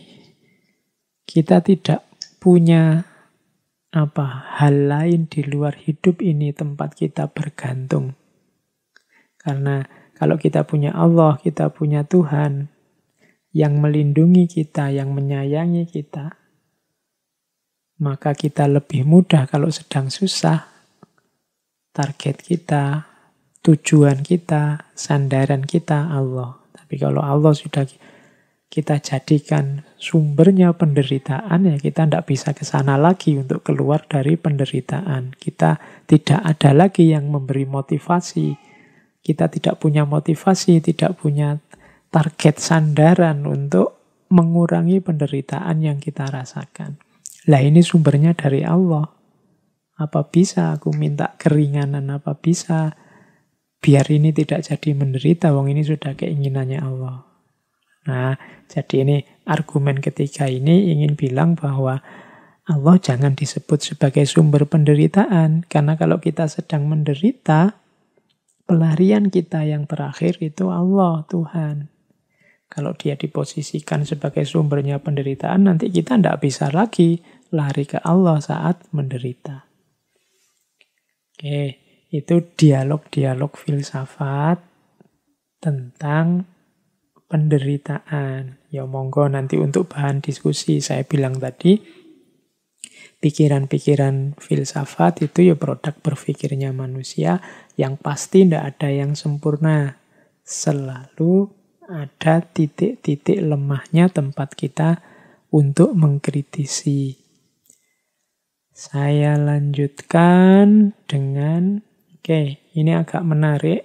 kita tidak punya apa hal lain di luar hidup ini tempat kita bergantung. Karena kalau kita punya Allah, kita punya Tuhan yang melindungi kita, yang menyayangi kita, maka kita lebih mudah kalau sedang susah. Target kita, tujuan kita, sandaran kita Allah. Tapi kalau Allah sudah kita jadikan sumbernya penderitaan, ya kita tidak bisa ke sana lagi untuk keluar dari penderitaan. Kita tidak ada lagi yang memberi motivasi. Kita tidak punya motivasi, tidak punya target sandaran untuk mengurangi penderitaan yang kita rasakan. Lah ini sumbernya dari Allah. Apa bisa aku minta keringanan? Apa bisa biar ini tidak jadi menderita? Wong ini sudah keinginannya Allah. Nah, jadi ini argumen ketiga ini ingin bilang bahwa Allah jangan disebut sebagai sumber penderitaan. Karena kalau kita sedang menderita, pelarian kita yang terakhir itu Allah, Tuhan. Kalau dia diposisikan sebagai sumbernya penderitaan, nanti kita tidak bisa lagi lari ke Allah saat menderita. Oke, itu dialog-dialog filsafat tentang penderitaan. Ya monggo nanti untuk bahan diskusi saya bilang tadi, pikiran-pikiran filsafat itu ya produk berpikirnya manusia yang pasti tidak ada yang sempurna. Selalu ada titik-titik lemahnya tempat kita untuk mengkritisi. Saya lanjutkan dengan, oke, okay, ini agak menarik.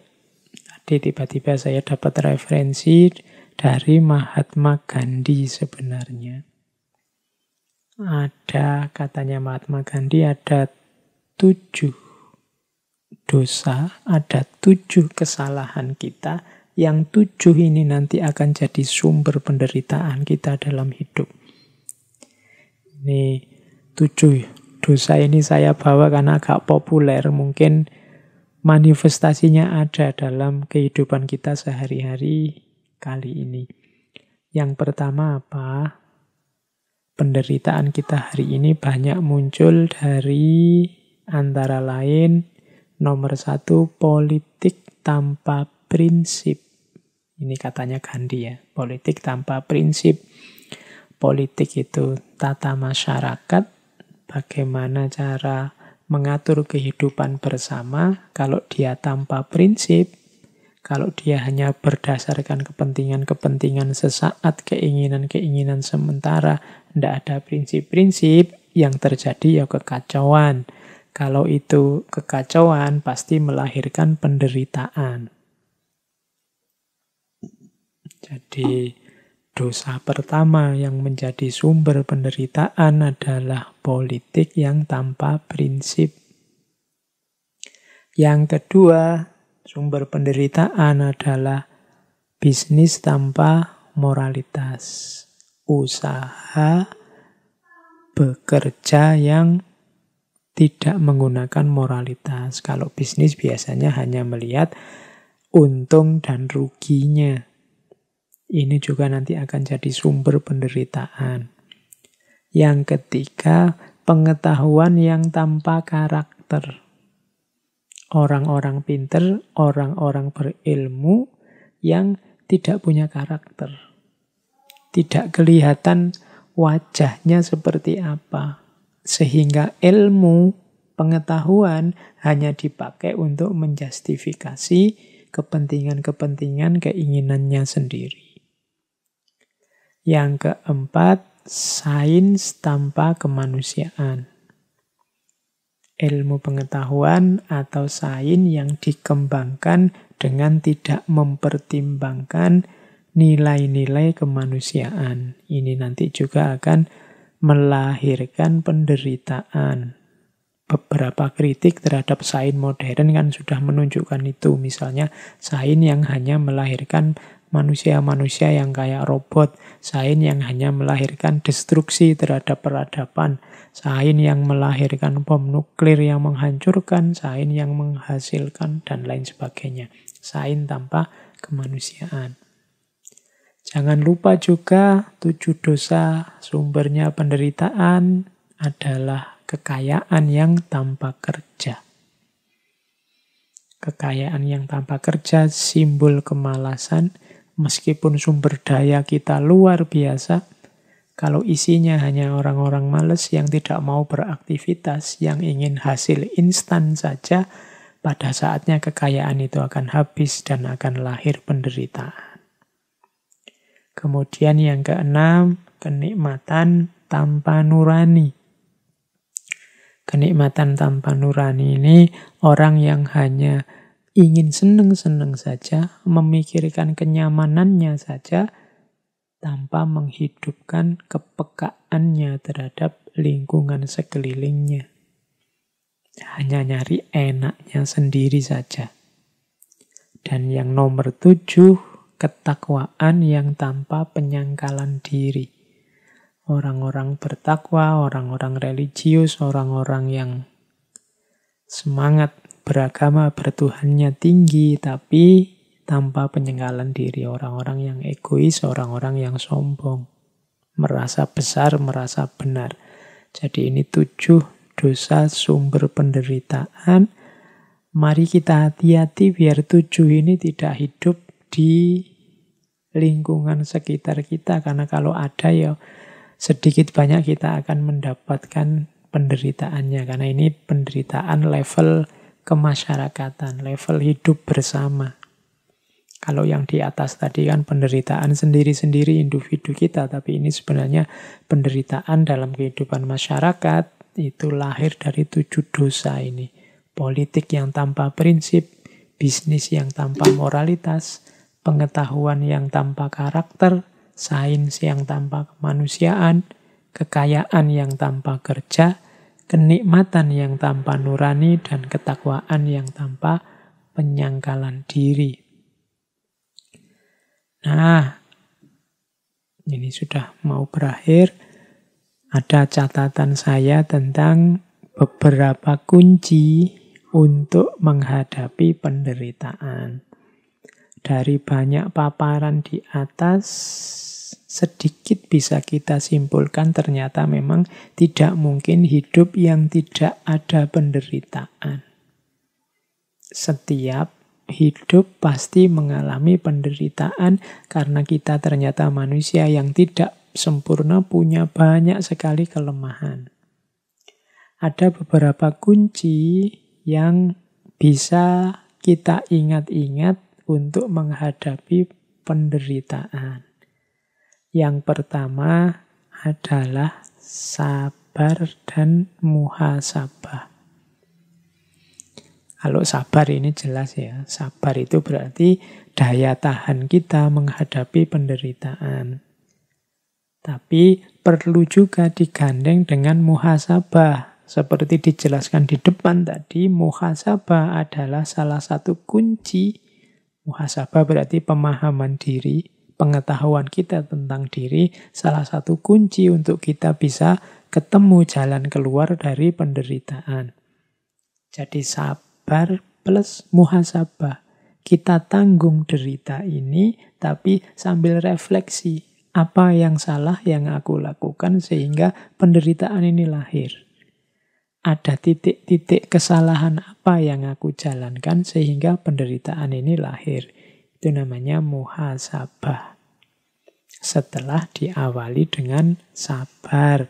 Tadi tiba-tiba saya dapat referensi dari Mahatma Gandhi sebenarnya. Ada, katanya Mahatma Gandhi, ada tujuh dosa, ada tujuh kesalahan kita, yang tujuh ini nanti akan jadi sumber penderitaan kita dalam hidup. Ini tujuh dosa ini saya bawa karena agak populer, mungkin manifestasinya ada dalam kehidupan kita sehari-hari kali ini. Yang pertama apa? Penderitaan kita hari ini banyak muncul dari antara lain nomor satu politik tanpa prinsip. Ini katanya Gandhi ya, politik tanpa prinsip. Politik itu tata masyarakat, bagaimana cara mengatur kehidupan bersama. Kalau dia tanpa prinsip, kalau dia hanya berdasarkan kepentingan-kepentingan sesaat, keinginan-keinginan sementara, tidak ada prinsip-prinsip yang terjadi ya kekacauan. Kalau itu kekacauan pasti melahirkan penderitaan. Jadi dosa pertama yang menjadi sumber penderitaan adalah politik yang tanpa prinsip. Yang kedua, Sumber penderitaan adalah bisnis tanpa moralitas, usaha bekerja yang tidak menggunakan moralitas. Kalau bisnis biasanya hanya melihat untung dan ruginya. Ini juga nanti akan jadi sumber penderitaan. Yang ketiga, pengetahuan yang tanpa karakter orang-orang pinter, orang-orang berilmu yang tidak punya karakter. Tidak kelihatan wajahnya seperti apa. Sehingga ilmu, pengetahuan hanya dipakai untuk menjustifikasi kepentingan-kepentingan keinginannya sendiri. Yang keempat, sains tanpa kemanusiaan ilmu pengetahuan atau sains yang dikembangkan dengan tidak mempertimbangkan nilai-nilai kemanusiaan. Ini nanti juga akan melahirkan penderitaan. Beberapa kritik terhadap sains modern kan sudah menunjukkan itu. Misalnya sains yang hanya melahirkan manusia-manusia yang kayak robot, sains yang hanya melahirkan destruksi terhadap peradaban, Sain yang melahirkan bom nuklir yang menghancurkan, sain yang menghasilkan, dan lain sebagainya. sain tanpa kemanusiaan. Jangan lupa juga tujuh dosa sumbernya penderitaan adalah kekayaan yang tanpa kerja. Kekayaan yang tanpa kerja simbol kemalasan, meskipun sumber daya kita luar biasa, kalau isinya hanya orang-orang males yang tidak mau beraktivitas, yang ingin hasil instan saja, pada saatnya kekayaan itu akan habis dan akan lahir penderitaan. Kemudian yang keenam, kenikmatan tanpa nurani. Kenikmatan tanpa nurani ini orang yang hanya ingin seneng-seneng saja, memikirkan kenyamanannya saja, tanpa menghidupkan kepekaannya terhadap lingkungan sekelilingnya. Hanya nyari enaknya sendiri saja. Dan yang nomor tujuh, ketakwaan yang tanpa penyangkalan diri. Orang-orang bertakwa, orang-orang religius, orang-orang yang semangat beragama bertuhannya tinggi, tapi tanpa penyengalan diri orang-orang yang egois, orang-orang yang sombong, merasa besar, merasa benar. Jadi ini tujuh dosa sumber penderitaan. Mari kita hati-hati biar tujuh ini tidak hidup di lingkungan sekitar kita karena kalau ada ya sedikit banyak kita akan mendapatkan penderitaannya karena ini penderitaan level kemasyarakatan, level hidup bersama. Kalau yang di atas tadi kan penderitaan sendiri-sendiri individu kita, tapi ini sebenarnya penderitaan dalam kehidupan masyarakat itu lahir dari tujuh dosa ini. Politik yang tanpa prinsip, bisnis yang tanpa moralitas, pengetahuan yang tanpa karakter, sains yang tanpa kemanusiaan, kekayaan yang tanpa kerja, kenikmatan yang tanpa nurani, dan ketakwaan yang tanpa penyangkalan diri. Nah, ini sudah mau berakhir. Ada catatan saya tentang beberapa kunci untuk menghadapi penderitaan. Dari banyak paparan di atas, sedikit bisa kita simpulkan ternyata memang tidak mungkin hidup yang tidak ada penderitaan. Setiap hidup pasti mengalami penderitaan karena kita ternyata manusia yang tidak sempurna punya banyak sekali kelemahan. Ada beberapa kunci yang bisa kita ingat-ingat untuk menghadapi penderitaan. Yang pertama adalah sabar dan muhasabah. Kalau sabar ini jelas ya, sabar itu berarti daya tahan kita menghadapi penderitaan. Tapi perlu juga digandeng dengan muhasabah. Seperti dijelaskan di depan tadi, muhasabah adalah salah satu kunci. Muhasabah berarti pemahaman diri, pengetahuan kita tentang diri, salah satu kunci untuk kita bisa ketemu jalan keluar dari penderitaan. Jadi sabar sabar plus muhasabah. Kita tanggung derita ini tapi sambil refleksi apa yang salah yang aku lakukan sehingga penderitaan ini lahir. Ada titik-titik kesalahan apa yang aku jalankan sehingga penderitaan ini lahir. Itu namanya muhasabah. Setelah diawali dengan sabar.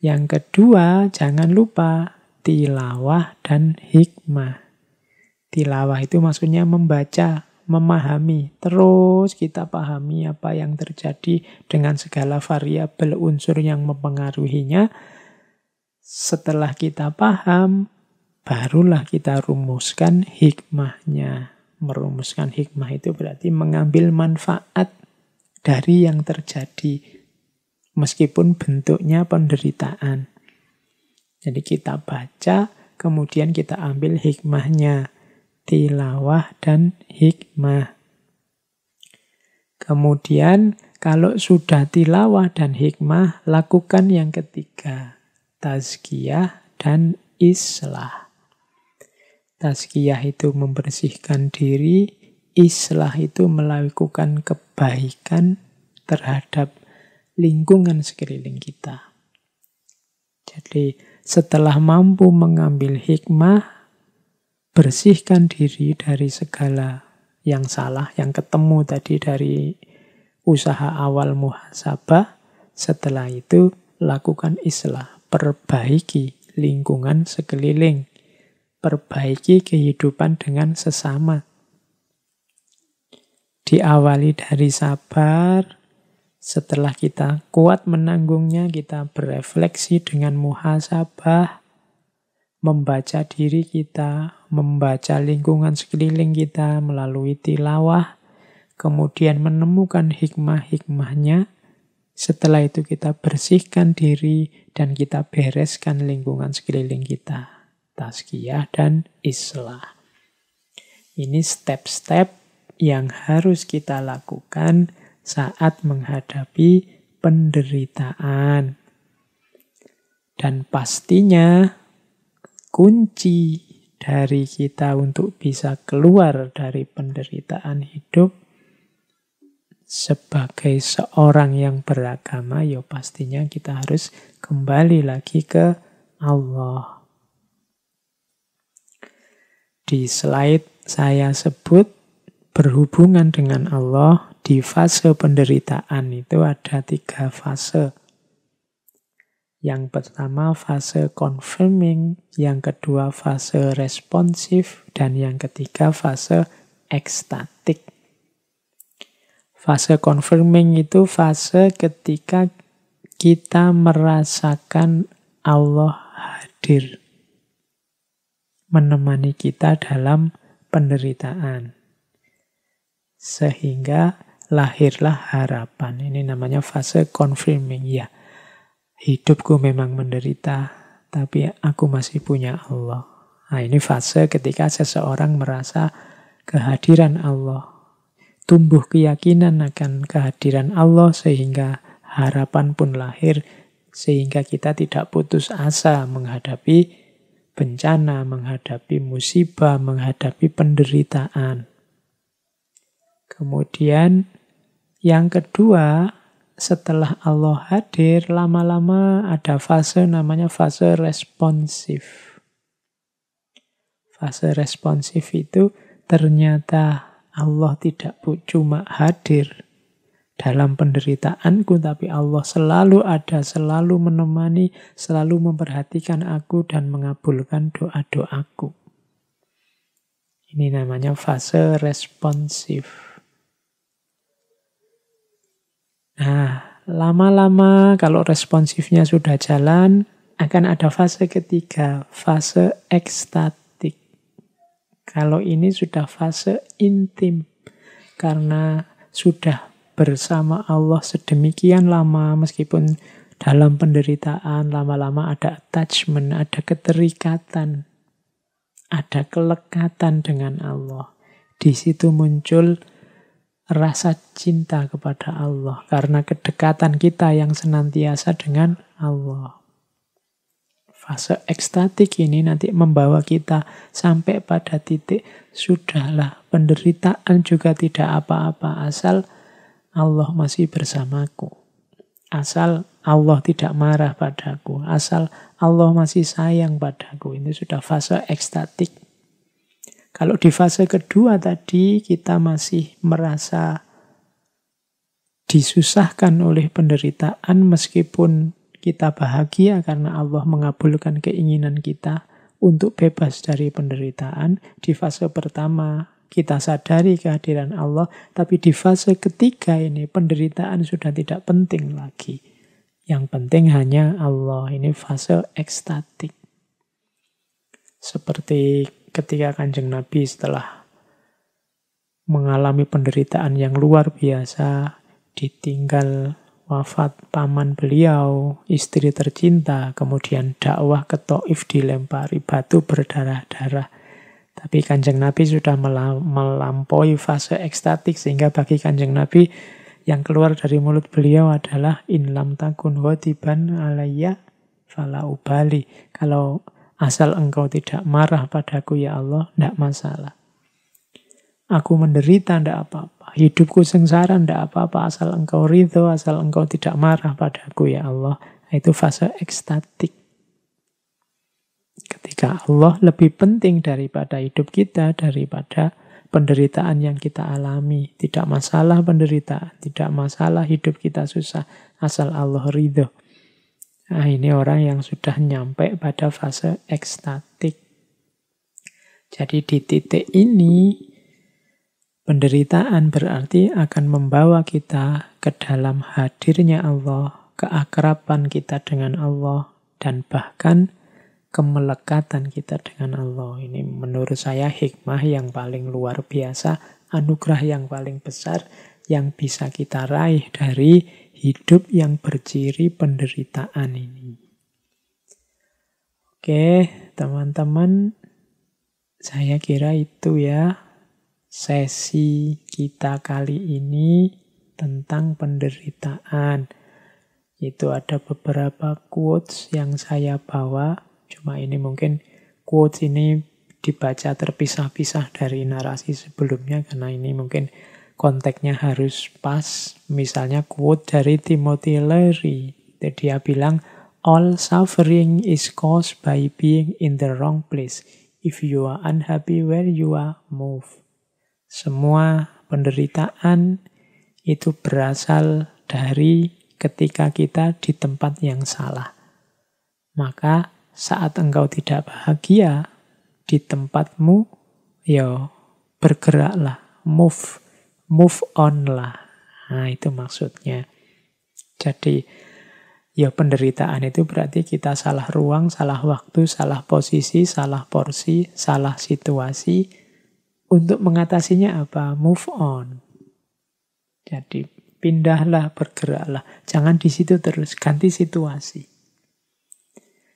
Yang kedua, jangan lupa tilawah dan hikmah. Tilawah itu maksudnya membaca, memahami, terus kita pahami apa yang terjadi dengan segala variabel unsur yang mempengaruhinya. Setelah kita paham, barulah kita rumuskan hikmahnya. Merumuskan hikmah itu berarti mengambil manfaat dari yang terjadi meskipun bentuknya penderitaan. Jadi kita baca, kemudian kita ambil hikmahnya. Tilawah dan hikmah. Kemudian kalau sudah tilawah dan hikmah, lakukan yang ketiga. Tazkiyah dan islah. Tazkiyah itu membersihkan diri, islah itu melakukan kebaikan terhadap lingkungan sekeliling kita. Jadi setelah mampu mengambil hikmah, bersihkan diri dari segala yang salah, yang ketemu tadi dari usaha awal muhasabah. Setelah itu, lakukan islah, perbaiki lingkungan sekeliling, perbaiki kehidupan dengan sesama. Diawali dari sabar, setelah kita kuat menanggungnya, kita berefleksi dengan muhasabah, membaca diri kita, membaca lingkungan sekeliling kita melalui tilawah, kemudian menemukan hikmah-hikmahnya. Setelah itu kita bersihkan diri dan kita bereskan lingkungan sekeliling kita. Tazkiyah dan islah. Ini step-step yang harus kita lakukan saat menghadapi penderitaan. Dan pastinya kunci dari kita untuk bisa keluar dari penderitaan hidup sebagai seorang yang beragama ya pastinya kita harus kembali lagi ke Allah. Di slide saya sebut berhubungan dengan Allah di fase penderitaan itu ada tiga fase. Yang pertama fase confirming, yang kedua fase responsif, dan yang ketiga fase ekstatik. Fase confirming itu fase ketika kita merasakan Allah hadir menemani kita dalam penderitaan. Sehingga lahirlah harapan. Ini namanya fase confirming ya. Hidupku memang menderita, tapi aku masih punya Allah. Nah, ini fase ketika seseorang merasa kehadiran Allah. Tumbuh keyakinan akan kehadiran Allah sehingga harapan pun lahir sehingga kita tidak putus asa menghadapi bencana, menghadapi musibah, menghadapi penderitaan. Kemudian yang kedua, setelah Allah hadir, lama-lama ada fase namanya fase responsif. Fase responsif itu ternyata Allah tidak cuma hadir dalam penderitaanku, tapi Allah selalu ada, selalu menemani, selalu memperhatikan aku dan mengabulkan doa-doaku. Ini namanya fase responsif. Nah, lama-lama kalau responsifnya sudah jalan, akan ada fase ketiga, fase ekstatik. Kalau ini sudah fase intim, karena sudah bersama Allah sedemikian lama, meskipun dalam penderitaan lama-lama ada attachment, ada keterikatan, ada kelekatan dengan Allah. Di situ muncul rasa cinta kepada Allah karena kedekatan kita yang senantiasa dengan Allah. Fase ekstatik ini nanti membawa kita sampai pada titik sudahlah penderitaan juga tidak apa-apa asal Allah masih bersamaku. Asal Allah tidak marah padaku, asal Allah masih sayang padaku. Ini sudah fase ekstatik kalau di fase kedua tadi kita masih merasa disusahkan oleh penderitaan meskipun kita bahagia karena Allah mengabulkan keinginan kita untuk bebas dari penderitaan. Di fase pertama kita sadari kehadiran Allah, tapi di fase ketiga ini penderitaan sudah tidak penting lagi. Yang penting hanya Allah. Ini fase ekstatik. Seperti ketika Kanjeng Nabi setelah mengalami penderitaan yang luar biasa, ditinggal wafat paman beliau, istri tercinta, kemudian dakwah ke Taif dilempari batu berdarah-darah. Tapi Kanjeng Nabi sudah melampaui fase ekstatik sehingga bagi Kanjeng Nabi yang keluar dari mulut beliau adalah in lam takun wadiban alayya fala ubali. Kalau Asal engkau tidak marah padaku ya Allah, tidak masalah. Aku menderita tidak apa-apa. Hidupku sengsara tidak apa-apa. Asal engkau ridho, asal engkau tidak marah padaku ya Allah. Itu fase ekstatik. Ketika Allah lebih penting daripada hidup kita, daripada penderitaan yang kita alami. Tidak masalah penderitaan, tidak masalah hidup kita susah. Asal Allah ridho. Nah, ini orang yang sudah nyampe pada fase ekstatik. Jadi di titik ini penderitaan berarti akan membawa kita ke dalam hadirnya Allah, keakraban kita dengan Allah, dan bahkan kemelekatan kita dengan Allah. Ini menurut saya hikmah yang paling luar biasa, anugerah yang paling besar yang bisa kita raih dari hidup yang berciri penderitaan ini. Oke, teman-teman, saya kira itu ya sesi kita kali ini tentang penderitaan. Itu ada beberapa quotes yang saya bawa, cuma ini mungkin quotes ini dibaca terpisah-pisah dari narasi sebelumnya karena ini mungkin konteksnya harus pas. Misalnya quote dari Timothy Leary. Dia bilang, All suffering is caused by being in the wrong place. If you are unhappy where you are, move. Semua penderitaan itu berasal dari ketika kita di tempat yang salah. Maka saat engkau tidak bahagia di tempatmu, yo ya bergeraklah, move move on lah. Nah, itu maksudnya. Jadi, ya penderitaan itu berarti kita salah ruang, salah waktu, salah posisi, salah porsi, salah situasi. Untuk mengatasinya apa? Move on. Jadi, pindahlah, bergeraklah. Jangan di situ terus, ganti situasi.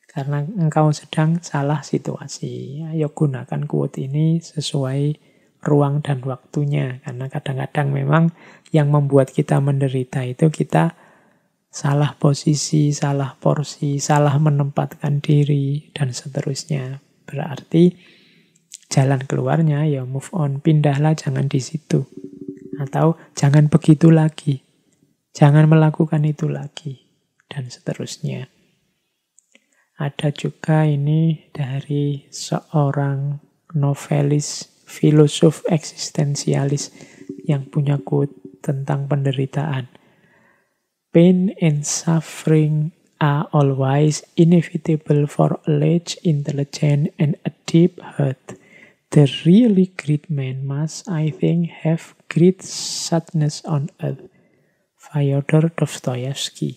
Karena engkau sedang salah situasi. Ayo gunakan quote ini sesuai ruang dan waktunya. Karena kadang-kadang memang yang membuat kita menderita itu kita salah posisi, salah porsi, salah menempatkan diri, dan seterusnya. Berarti jalan keluarnya ya move on, pindahlah jangan di situ. Atau jangan begitu lagi, jangan melakukan itu lagi, dan seterusnya. Ada juga ini dari seorang novelis filosof eksistensialis yang punya quote tentang penderitaan. Pain and suffering are always inevitable for a large intelligence and a deep heart. The really great man must, I think, have great sadness on earth. Fyodor Dostoevsky.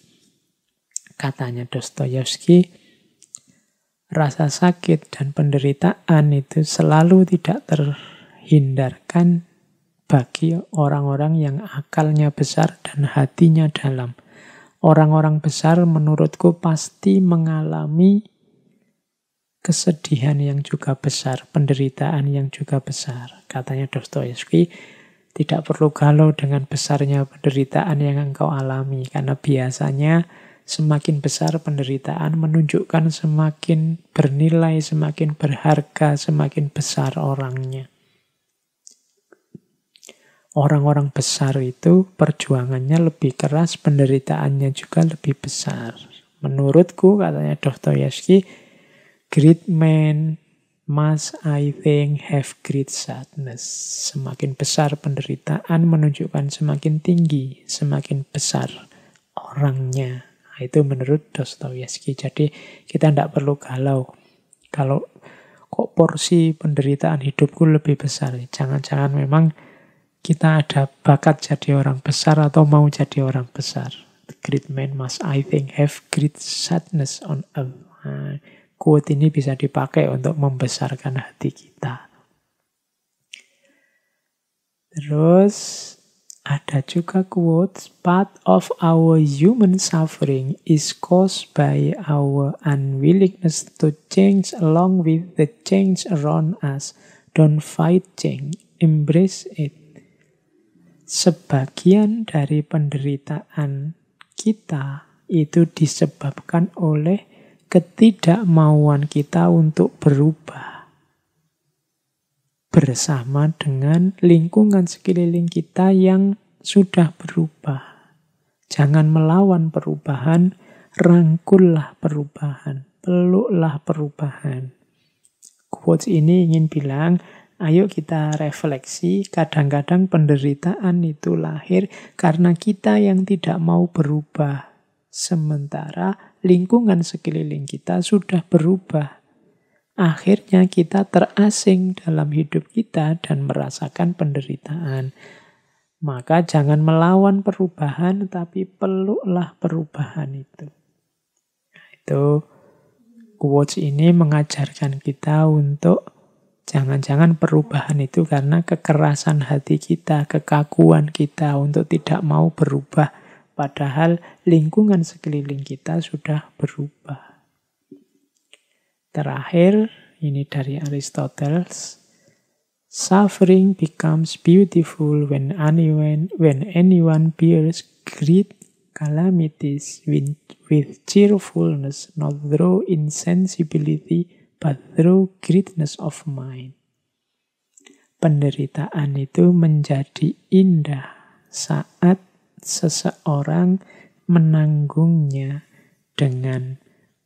Katanya Dostoevsky, rasa sakit dan penderitaan itu selalu tidak terhindarkan bagi orang-orang yang akalnya besar dan hatinya dalam. Orang-orang besar menurutku pasti mengalami kesedihan yang juga besar, penderitaan yang juga besar. Katanya Dostoyevsky, tidak perlu galau dengan besarnya penderitaan yang engkau alami karena biasanya semakin besar penderitaan menunjukkan semakin bernilai, semakin berharga, semakin besar orangnya. Orang-orang besar itu perjuangannya lebih keras, penderitaannya juga lebih besar. Menurutku, katanya Dostoyevsky, great men must I think have great sadness. Semakin besar penderitaan menunjukkan semakin tinggi, semakin besar orangnya. Nah, itu menurut Dostoyevsky. Jadi kita tidak perlu galau. Kalau kok porsi penderitaan hidupku lebih besar. Jangan-jangan memang kita ada bakat jadi orang besar atau mau jadi orang besar. The great man must I think have great sadness on earth. Nah, quote ini bisa dipakai untuk membesarkan hati kita. Terus ada juga quotes, part of our human suffering is caused by our unwillingness to change along with the change around us. Don't fight change, embrace it. Sebagian dari penderitaan kita itu disebabkan oleh ketidakmauan kita untuk berubah bersama dengan lingkungan sekeliling kita yang sudah berubah. Jangan melawan perubahan, rangkullah perubahan, peluklah perubahan. Quotes ini ingin bilang, ayo kita refleksi, kadang-kadang penderitaan itu lahir karena kita yang tidak mau berubah. Sementara lingkungan sekeliling kita sudah berubah akhirnya kita terasing dalam hidup kita dan merasakan penderitaan. Maka jangan melawan perubahan, tapi peluklah perubahan itu. Nah, itu quotes ini mengajarkan kita untuk jangan-jangan perubahan itu karena kekerasan hati kita, kekakuan kita untuk tidak mau berubah. Padahal lingkungan sekeliling kita sudah berubah. Terakhir, ini dari Aristoteles. Suffering becomes beautiful when anyone, when anyone bears great calamities with, with cheerfulness, not through insensibility, but through greatness of mind. Penderitaan itu menjadi indah saat seseorang menanggungnya dengan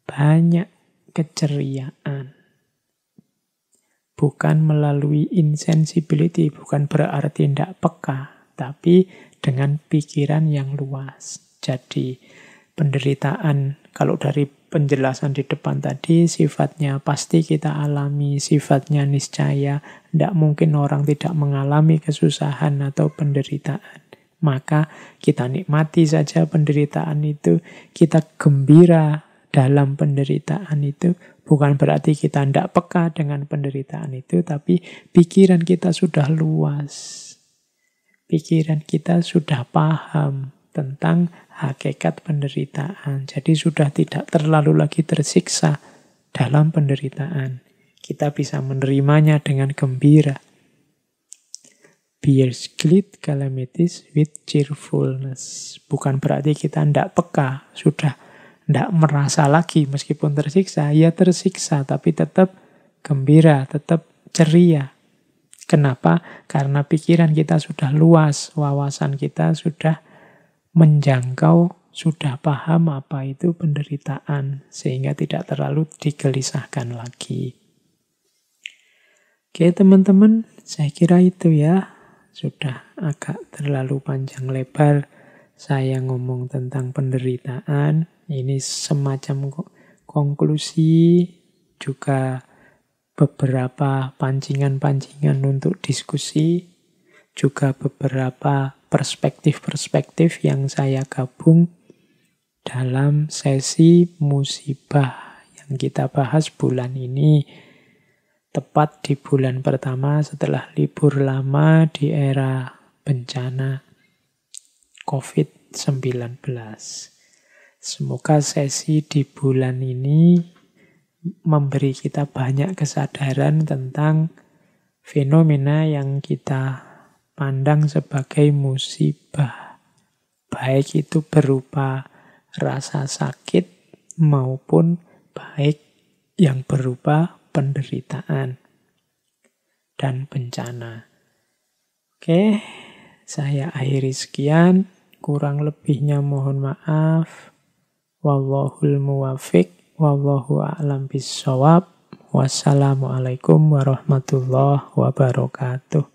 banyak keceriaan. Bukan melalui insensibility, bukan berarti tidak peka, tapi dengan pikiran yang luas. Jadi penderitaan kalau dari penjelasan di depan tadi sifatnya pasti kita alami, sifatnya niscaya, tidak mungkin orang tidak mengalami kesusahan atau penderitaan. Maka kita nikmati saja penderitaan itu, kita gembira dalam penderitaan itu bukan berarti kita tidak peka dengan penderitaan itu, tapi pikiran kita sudah luas. Pikiran kita sudah paham tentang hakikat penderitaan. Jadi sudah tidak terlalu lagi tersiksa dalam penderitaan. Kita bisa menerimanya dengan gembira. Bears glit calamities with cheerfulness. Bukan berarti kita tidak peka, sudah tidak merasa lagi meskipun tersiksa, ya tersiksa tapi tetap gembira, tetap ceria. Kenapa? Karena pikiran kita sudah luas, wawasan kita sudah menjangkau, sudah paham apa itu penderitaan, sehingga tidak terlalu digelisahkan lagi. Oke teman-teman, saya kira itu ya. Sudah agak terlalu panjang lebar saya ngomong tentang penderitaan ini semacam konklusi juga beberapa pancingan-pancingan untuk diskusi, juga beberapa perspektif-perspektif yang saya gabung dalam sesi musibah yang kita bahas bulan ini. Tepat di bulan pertama setelah libur lama di era bencana COVID-19. Semoga sesi di bulan ini memberi kita banyak kesadaran tentang fenomena yang kita pandang sebagai musibah. Baik itu berupa rasa sakit maupun baik yang berupa penderitaan dan bencana. Oke, saya akhiri sekian. Kurang lebihnya mohon maaf. Wallahul muwafiq. Wallahu a'lam bisawab. Wassalamualaikum warahmatullahi wabarakatuh.